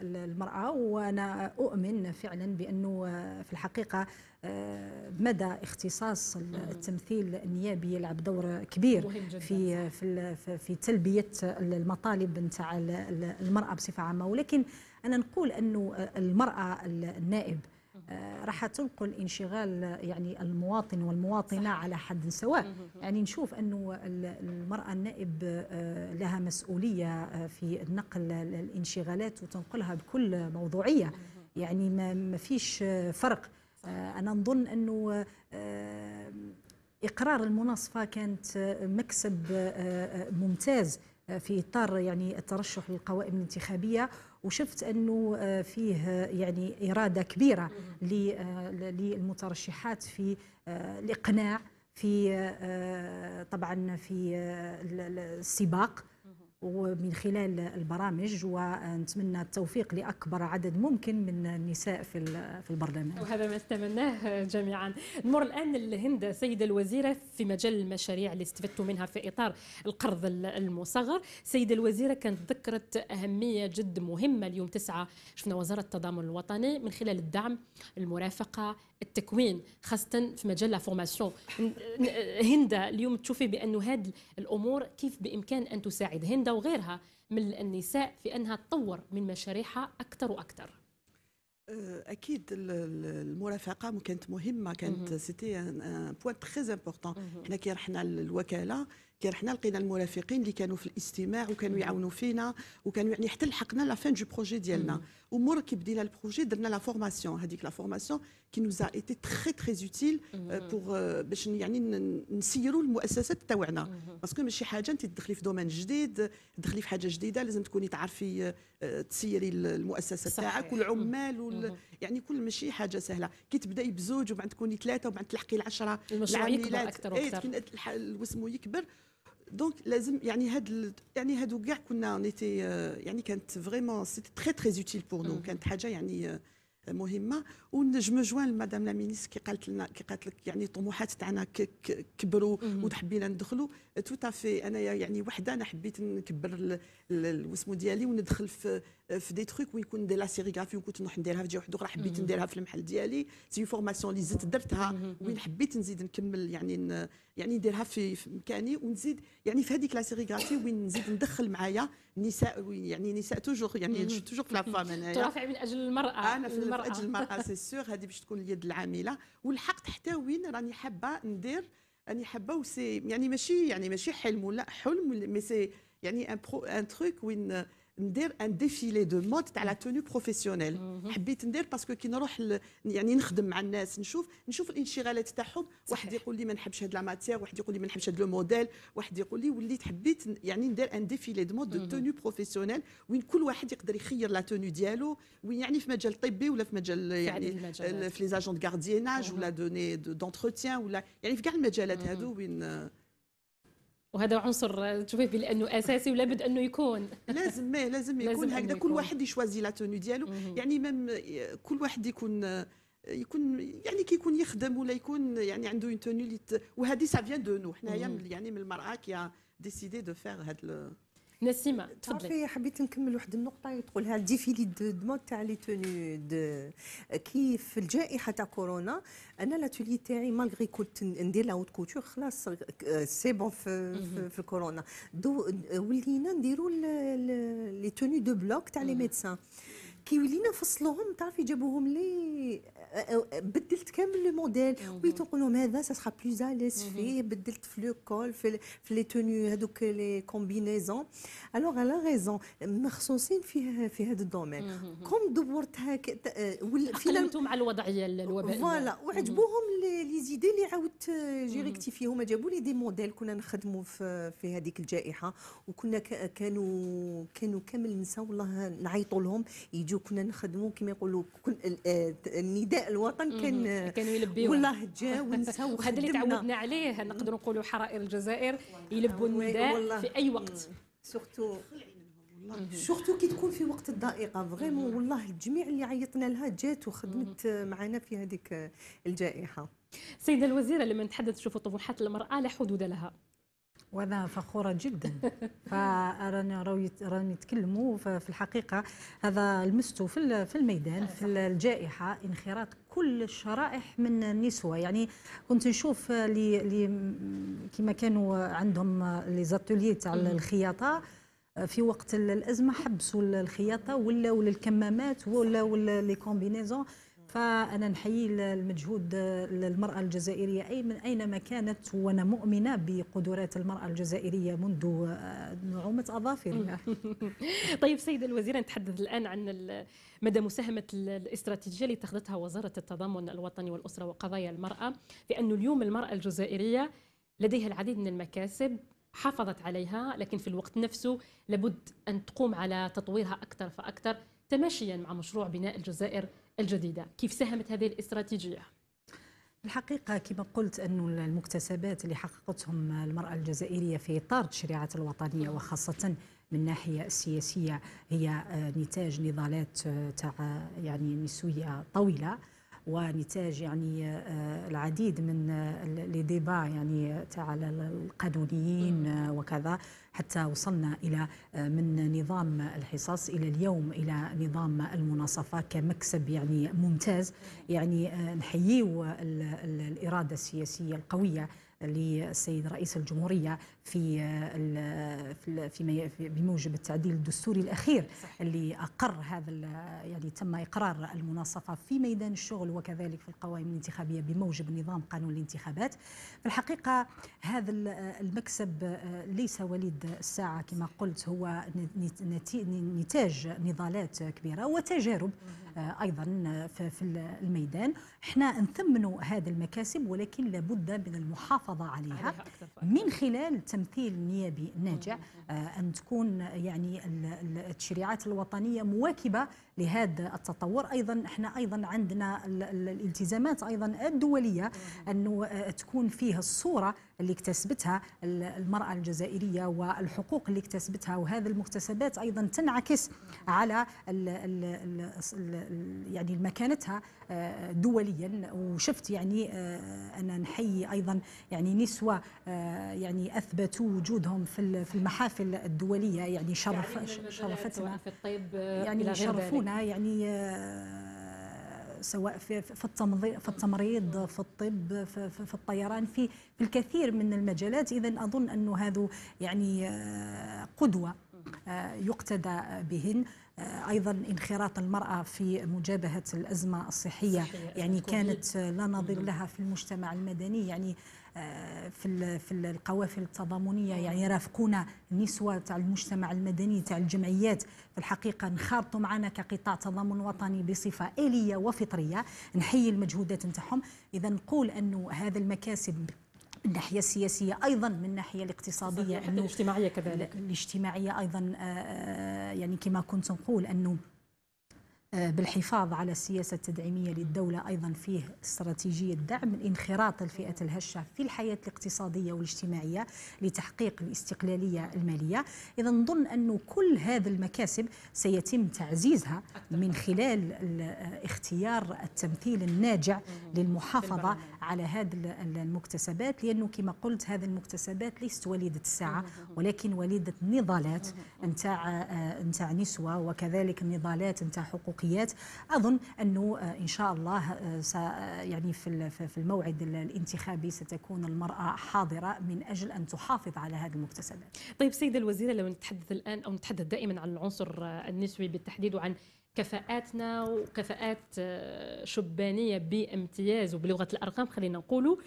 B: المرأة وأنا أؤمن فعلا بأنه في الحقيقة مدى اختصاص التمثيل النيابي يلعب دور كبير في في في تلبيه المطالب نتاع المراه بصفه عامه ولكن انا نقول انه المراه النائب آه، راح تنقل انشغال يعني المواطن والمواطنه صح. على حد سواء يعني نشوف انه المراه النائب آه، لها مسؤوليه آه، في نقل الانشغالات وتنقلها بكل موضوعيه يعني ما فيش فرق أنا نظن أنه آه، إقرار المناصفة كانت آه، مكسب آه، ممتاز في إطار يعني الترشح للقوائم الانتخابية وشفت أنه فيه يعني إرادة كبيرة للمترشحات في الإقناع في طبعا في السباق ومن خلال البرامج ونتمنى التوفيق لاكبر عدد ممكن من النساء في في البرلمان.
A: وهذا ما نتمناه جميعا. نمر الان للهند سيده الوزيره في مجال المشاريع اللي استفدتوا منها في اطار القرض المصغر، سيده الوزيره كانت ذكرت اهميه جد مهمه اليوم تسعى شفنا وزاره التضامن الوطني من خلال الدعم المرافقه التكوين خاصة في مجال لا فورماسيون هندا اليوم تشوفي بأنه هذه الأمور كيف بإمكان أن تساعد هندا وغيرها من النساء في أنها تطور من مشاريعها أكثر وأكثر
D: أه، اكيد المرافقه كانت مهمه كانت سيتي ان بوان تري امبورطون حنا كي رحنا للوكاله كي رحنا لقينا المرافقين اللي كانوا في الاستماع وكانوا يعاونوا فينا وكانوا يعني حتى لحقنا لا فان دو بروجي ديالنا ومركب ديال البروجي درنا لا فورماسيون هذيك لا فورماسيون كي نوزا ايتي تري تري زوتيل بوغ باش يعني نسيروا المؤسسات تاعنا باسكو mhm. ماشي حاجه انت تدخلي في دومين جديد تدخلي في حاجه جديده لازم تكوني تعرفي آه، تسيري المؤسسه تاعك والعمال وال... يعني كل ماشي حاجه سهله كي تبداي بزوج وبعد تكوني ثلاثه وبعد تلحقي العشره المشروع يكبر اكثر واكثر إيه يكبر Donc les euh, très il y utile pour nous, mhm. quand euh, Mohima. ونجم جوان مدام لا مينيس كي قالت لنا كي قالت لك يعني الطموحات تاعنا كبروا وتحبينا ندخلوا تو تافي انايا يعني وحده انا حبيت نكبر الوسمو ديالي وندخل في في دي تروك وين دي ندير لا سيريغرافي وكنت نروح نديرها في جهه واحده اخرى حبيت نديرها في المحل ديالي سي فورماسيون اللي زدت درتها وين حبيت نزيد نكمل يعني يعني نديرها في, مكاني ونزيد يعني في هذيك لا سيريغرافي وين نزيد ندخل معايا نساء يعني نساء توجور يعني توجور في فام انايا ترافع من
A: اجل المراه انا في المرأة. اجل المراه سي
D: سور هذه باش تكون اليد العامله والحق حتى وين راني حابه ندير راني حابه وسي يعني ماشي يعني ماشي حلم ولا حلم مي سي يعني ان برو ان تروك وين ندير ان ديفيلي دو مود تاع لا توني بروفيسيونيل حبيت ندير باسكو كي نروح ل... يعني نخدم مع الناس نشوف نشوف الانشغالات تاعهم واحد يقول لي ما نحبش هاد لا ماتير واحد يقول لي ما نحبش هاد لو موديل واحد يقول لي وليت حبيت يعني ندير ان ديفيلي دو مود دو توني بروفيسيونيل وين كل واحد يقدر يخير لا توني ديالو وين يعني في مجال طبي ولا في مجال يعني آه، في لي زاجون دو غاردياناج ولا دوني دونتروتيان ولا يعني في كاع المجالات هادو وين آه، وهذا عنصر تشوفيه بانه اساسي ولا بد انه يكون لازم ما لازم (laughs) يكون هكذا كل واحد يشوازي لا توني ديالو يعني ميم كل واحد يكون يكون يعني كي يكون يخدم ولا يكون يعني عنده اون توني وهذه سافيان دو نو حنايا يعني من المراه كي ديسيدي دو فيغ هاد نسيمه تفضلي
C: حبيت نكمل واحد النقطه تقولها الديفيلي دو دمود تاع لي توني دو كي في الجائحه تاع كورونا انا لاتولي تاعي مالغري كنت ندير لاوت كوتور خلاص سي بون في, في, في كورونا دو ولينا نديروا لي توني دو بلوك تاع لي ميدسان كي ولينا فصلوهم تعرفي جابوهم لي بدلت كامل لو موديل ويتنقل لهم هذا سا سرا بلوز اليس فيه بدلت في لو كول في في لي توني هذوك لي كومبينيزون الوغ على غيزون مخصوصين فيه في هذا الدومين كوم دورتها أه، فينا
A: مع الوضعيه الوبائيه فوالا وعجبوهم
C: لي زيدي اللي عاودت جيريكتي فيهم جابوا لي دي موديل كنا نخدموا في في هذيك الجائحه وكنا كانوا كانوا كامل نساو والله نعيطوا لهم يجوا نخرجوا كنا نخدموا كما يقولوا آه، النداء الوطن كان كانوا يلبيوه والله جا (laughs) ونساو هذا اللي تعودنا
A: عليه نقدروا نقولوا حرائر الجزائر يلبوا آه، النداء في اي وقت
C: سورتو سورتو كي تكون في وقت الضائقه فريمون والله الجميع اللي عيطنا لها جات وخدمت معنا في هذيك الجائحه سيده الوزيره لما نتحدث نشوفوا
A: طموحات المراه لا حدود لها
B: وانا فخوره جدا (laughs) فراني راني راني نتكلموا في الحقيقه هذا لمستو في في الميدان في الجائحه انخراط كل الشرائح من النسوة يعني كنت نشوف لي لي كما كانوا عندهم لي زاتولي تاع الخياطه في وقت الازمه حبسوا الخياطه ولاو للكمامات ولا لي كومبينيزون فأنا نحيي المجهود للمراه الجزائرية أي من أينما كانت وأنا مؤمنة بقدرات المرأة الجزائرية منذ آه، نعومة أظافرها
A: (laughs) طيب سيدة الوزيرة نتحدث الآن عن مدى مساهمة الاستراتيجية اللي اتخذتها وزارة التضامن الوطني والأسرة وقضايا المرأة في أن اليوم المرأة الجزائرية لديها العديد من المكاسب حافظت عليها لكن في الوقت نفسه لابد أن تقوم على تطويرها أكثر فأكثر تماشيا مع مشروع بناء الجزائر الجديدة كيف ساهمت هذه الاستراتيجية؟
B: الحقيقة كما قلت أن المكتسبات اللي حققتهم المرأة الجزائرية في إطار الشريعة الوطنية وخاصة من الناحية السياسية هي نتاج نضالات تاع يعني نسوية طويلة ونتاج يعني آه، العديد من آه، لي ديبا يعني آه، تاع القانونيين وكذا حتى وصلنا الى من نظام الحصص الى اليوم الى نظام المناصفه كمكسب يعني ممتاز يعني نحييو الاراده السياسيه القويه للسيد رئيس الجمهورية في فيما بموجب التعديل الدستوري الأخير صحيح. اللي أقر هذا يعني تم إقرار المناصفة في ميدان الشغل وكذلك في القوائم الانتخابية بموجب نظام قانون الانتخابات في الحقيقة هذا المكسب ليس وليد الساعة كما قلت هو نتاج نضالات كبيرة وتجارب أيضا في الميدان احنا نثمنوا هذه المكاسب ولكن لابد من المحافظة القضاء عليها من خلال تمثيل نيابي ناجع آه، أن تكون يعني التشريعات الوطنية مواكبة لهذا التطور ايضا احنا ايضا عندنا الالتزامات ايضا الدوليه انه آه، تكون فيه الصوره اللي اكتسبتها المراه الجزائريه والحقوق اللي اكتسبتها وهذه المكتسبات ايضا تنعكس على الـ الـ الـ يعني مكانتها آه، دوليا وشفت يعني آه، انا نحيي ايضا يعني نسوة يعني اثبتوا وجودهم في المحافل الدوليه يعني, يعني شرف شرفتنا في الطيب يعني شرفونا يكون آه، يعني آه، سواء في في التمريض في الطب في الطيران في في الكثير من المجالات اذا اظن انه هذا يعني آه، قدوه يقتدى بهن ايضا انخراط المراه في مجابهه الازمه الصحيه يعني كانت لا نظير نعم. لها في المجتمع المدني يعني آه، في في القوافل التضامنيه يعني يرافقونا النسوه تاع المجتمع المدني تاع الجمعيات في الحقيقه انخرطوا معنا كقطاع تضامن وطني بصفه اليه وفطريه نحيي المجهودات نتاعهم اذا نقول انه هذا المكاسب من الناحيه السياسيه ايضا من الناحيه الاقتصاديه الاجتماعيه كذلك الاجتماعيه ايضا آه، آه، يعني كما كنت نقول انه آه، بالحفاظ على السياسة التدعيمية للدولة أيضا فيه استراتيجية دعم الانخراط الفئة الهشة في الحياة الاقتصادية والاجتماعية لتحقيق الاستقلالية المالية إذا نظن أن كل هذه المكاسب سيتم تعزيزها من خلال اختيار التمثيل الناجع للمحافظة على هذه المكتسبات لأنه كما قلت هذه المكتسبات ليست وليدة الساعة ولكن وليدة نضالات نتاع آه، نتاع نسوة وكذلك النضالات نتاع حقوق الاتفاقيات اظن انه آه، ان شاء الله آه، آه، يعني في الموعد الانتخابي ستكون المراه حاضره من اجل ان تحافظ على هذه المكتسبات.
A: طيب سيده الوزيره
B: لو نتحدث الان او
A: نتحدث دائما عن العنصر النسوي بالتحديد وعن كفاءاتنا وكفاءات شبانيه بامتياز وبلغه الارقام خلينا نقولوا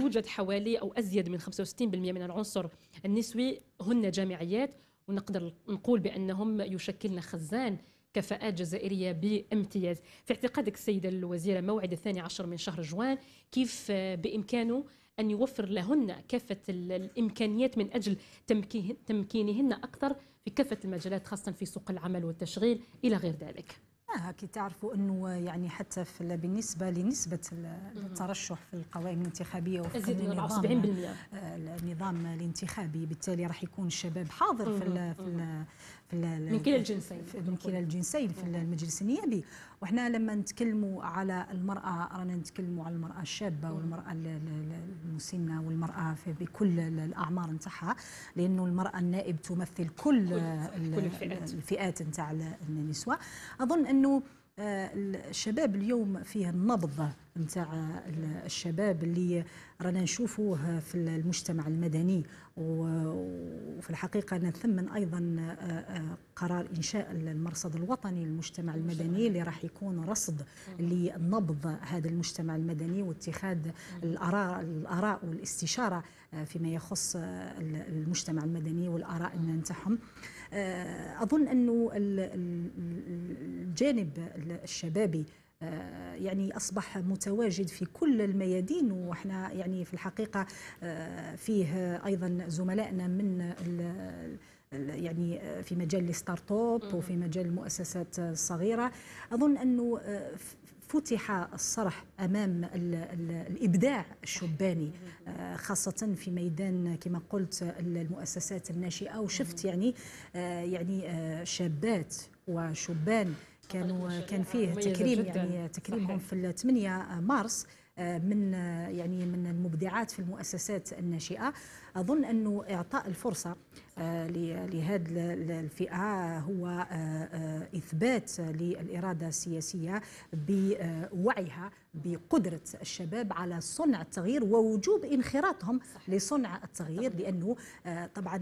A: يوجد حوالي او ازيد من 65% من العنصر النسوي هن جامعيات ونقدر نقول بانهم يشكلن خزان كفاءات جزائريه بامتياز في اعتقادك السيده الوزيره موعد الثاني عشر من شهر جوان كيف بامكانه ان يوفر لهن كافه الامكانيات من اجل تمكينهن اكثر في
B: كافه المجالات خاصه في سوق العمل والتشغيل الى غير ذلك آه كي تعرفوا انه يعني حتى في بالنسبه لنسبه الترشح في القوائم الانتخابيه وفي النظام آه، النظام الانتخابي بالتالي راح يكون الشباب حاضر في, في من كلا الجنسين من كلا الجنسين في إيه. المجلس النيابي وحنا لما نتكلموا على المراه رانا نتكلموا على المراه الشابه إيه. والمراه المسنه والمراه في بكل الاعمار نتاعها لانه المراه النائب تمثل كل, كل الفئات نتاع النسوه اظن انه الشباب اليوم فيه النبض نتاع الشباب اللي رانا نشوفوه في المجتمع المدني وفي الحقيقة نثمن أيضا قرار إنشاء المرصد الوطني للمجتمع المدني اللي راح يكون رصد لنبض هذا المجتمع المدني واتخاذ الآراء والاستشارة فيما يخص المجتمع المدني والآراء نتاعهم آه، أظن أنه الجانب الشبابي آه، يعني اصبح متواجد في كل الميادين وحنا يعني في الحقيقه آه، فيه ايضا زملائنا من يعني في مجال الستارت اب وفي مجال المؤسسات الصغيره اظن انه فتح الصرح امام الابداع الشباني آه، خاصه في ميدان كما قلت المؤسسات الناشئه وشفت يعني آه، يعني آه، شابات وشبان كانوا كان فيه تكريم يعني تكريمهم في 8 مارس من يعني من المبدعات في المؤسسات الناشئه اظن انه اعطاء الفرصه آه، لهذه الفئه هو آه، آه، اثبات للاراده السياسيه بوعيها بقدره الشباب على صنع التغيير ووجوب انخراطهم لصنع التغيير لانه طبعا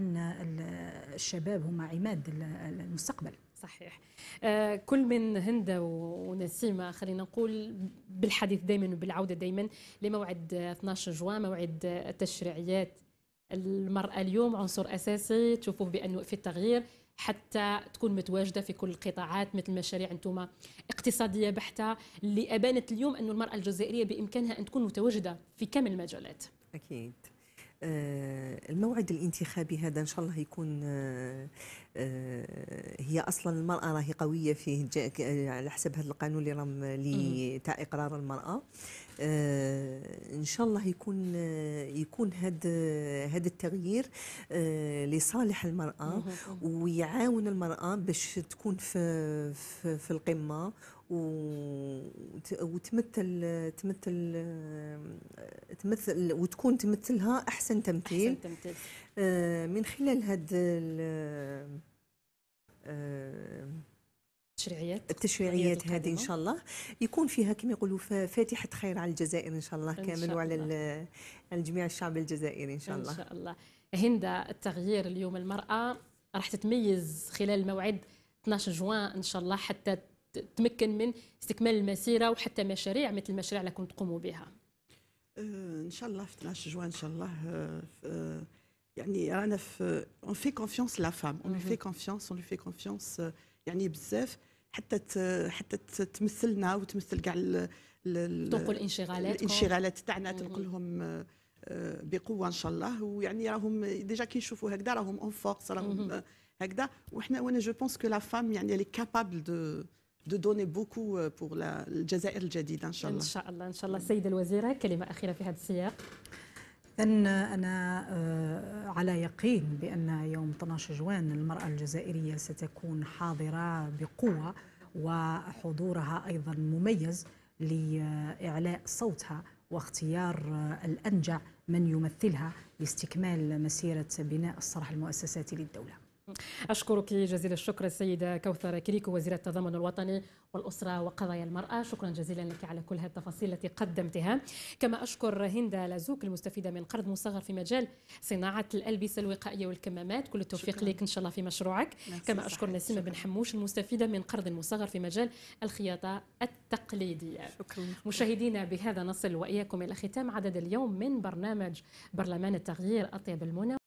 B: الشباب هم عماد المستقبل صحيح آه كل من هند ونسيمة
A: خلينا نقول بالحديث دائما وبالعودة دائما لموعد 12 آه، جوان موعد آه، التشريعيات المرأة اليوم عنصر أساسي تشوفوه بأنه في التغيير حتى تكون متواجدة في كل القطاعات مثل مشاريع أنتم اقتصادية بحتة اللي أبانت اليوم أن المرأة الجزائرية بإمكانها أن تكون متواجدة في كامل المجالات
C: أكيد آه، الموعد الانتخابي هذا ان شاء الله يكون آه، آه، هي اصلا المراه راهي قويه فيه على حسب هذا القانون اللي رام اللي تاع اقرار المراه ان شاء الله يكون يكون هذا هذا التغيير لصالح المراه ويعاون المراه باش تكون في في, في القمه وتمثل تمثل تمثل وتكون تمثلها احسن تمثيل احسن تمثيل آه، من خلال هاد آه، التشريعيات التشريعيات هذه ان شاء الله يكون فيها كما يقولوا فاتحه خير على الجزائر ان شاء الله كامل شاء وعلى الله. على جميع الشعب الجزائري ان شاء الله ان شاء الله هند التغيير اليوم المراه راح تتميز
A: خلال الموعد 12 جوان ان شاء الله حتى تمكن من استكمال المسيره وحتى مشاريع مثل المشاريع اللي كنت تقوموا بها
D: أه، ان شاء الله في 12 جوان ان شاء الله أه، أه، يعني رانا في اون في كونفيونس لا فام اون في كونفيونس اون في كونفيونس يعني بزاف حتى حتى تمثلنا وتمثل كاع تنقل الانشغالات الانشغالات تاعنا تنقلهم لهم بقوه ان شاء الله ويعني راهم ديجا كي يشوفوا هكذا راهم اون فورس راهم هكذا وحنا وانا جو بونس كو لا فام يعني اللي كابابل دو de donner beaucoup euh, pour la, الجزائر الجديدة إن شاء الله إن شاء الله إن شاء الله السيدة الوزيرة كلمة أخيرة في هذا السياق
B: أن أنا آه، على يقين بأن يوم 12 جوان المرأة الجزائرية ستكون حاضرة بقوة وحضورها أيضا مميز لإعلاء صوتها واختيار آه، الأنجع من يمثلها لاستكمال مسيرة بناء الصرح المؤسساتي للدولة أشكرك
A: جزيل الشكر السيدة كوثر كريكو وزيرة التضامن الوطني والأسرة وقضايا المرأة شكرا جزيلا لك على كل هذه التفاصيل التي قدمتها كما أشكر هند لازوك المستفيدة من قرض مصغر في مجال صناعة الألبسة الوقائية والكمامات كل التوفيق لك إن شاء الله في مشروعك كما أشكر نسيمة بن حموش المستفيدة من قرض مصغر في مجال الخياطة التقليدية شكرا مشاهدينا بهذا نصل وإياكم إلى ختام عدد اليوم من برنامج برلمان التغيير أطيب المنى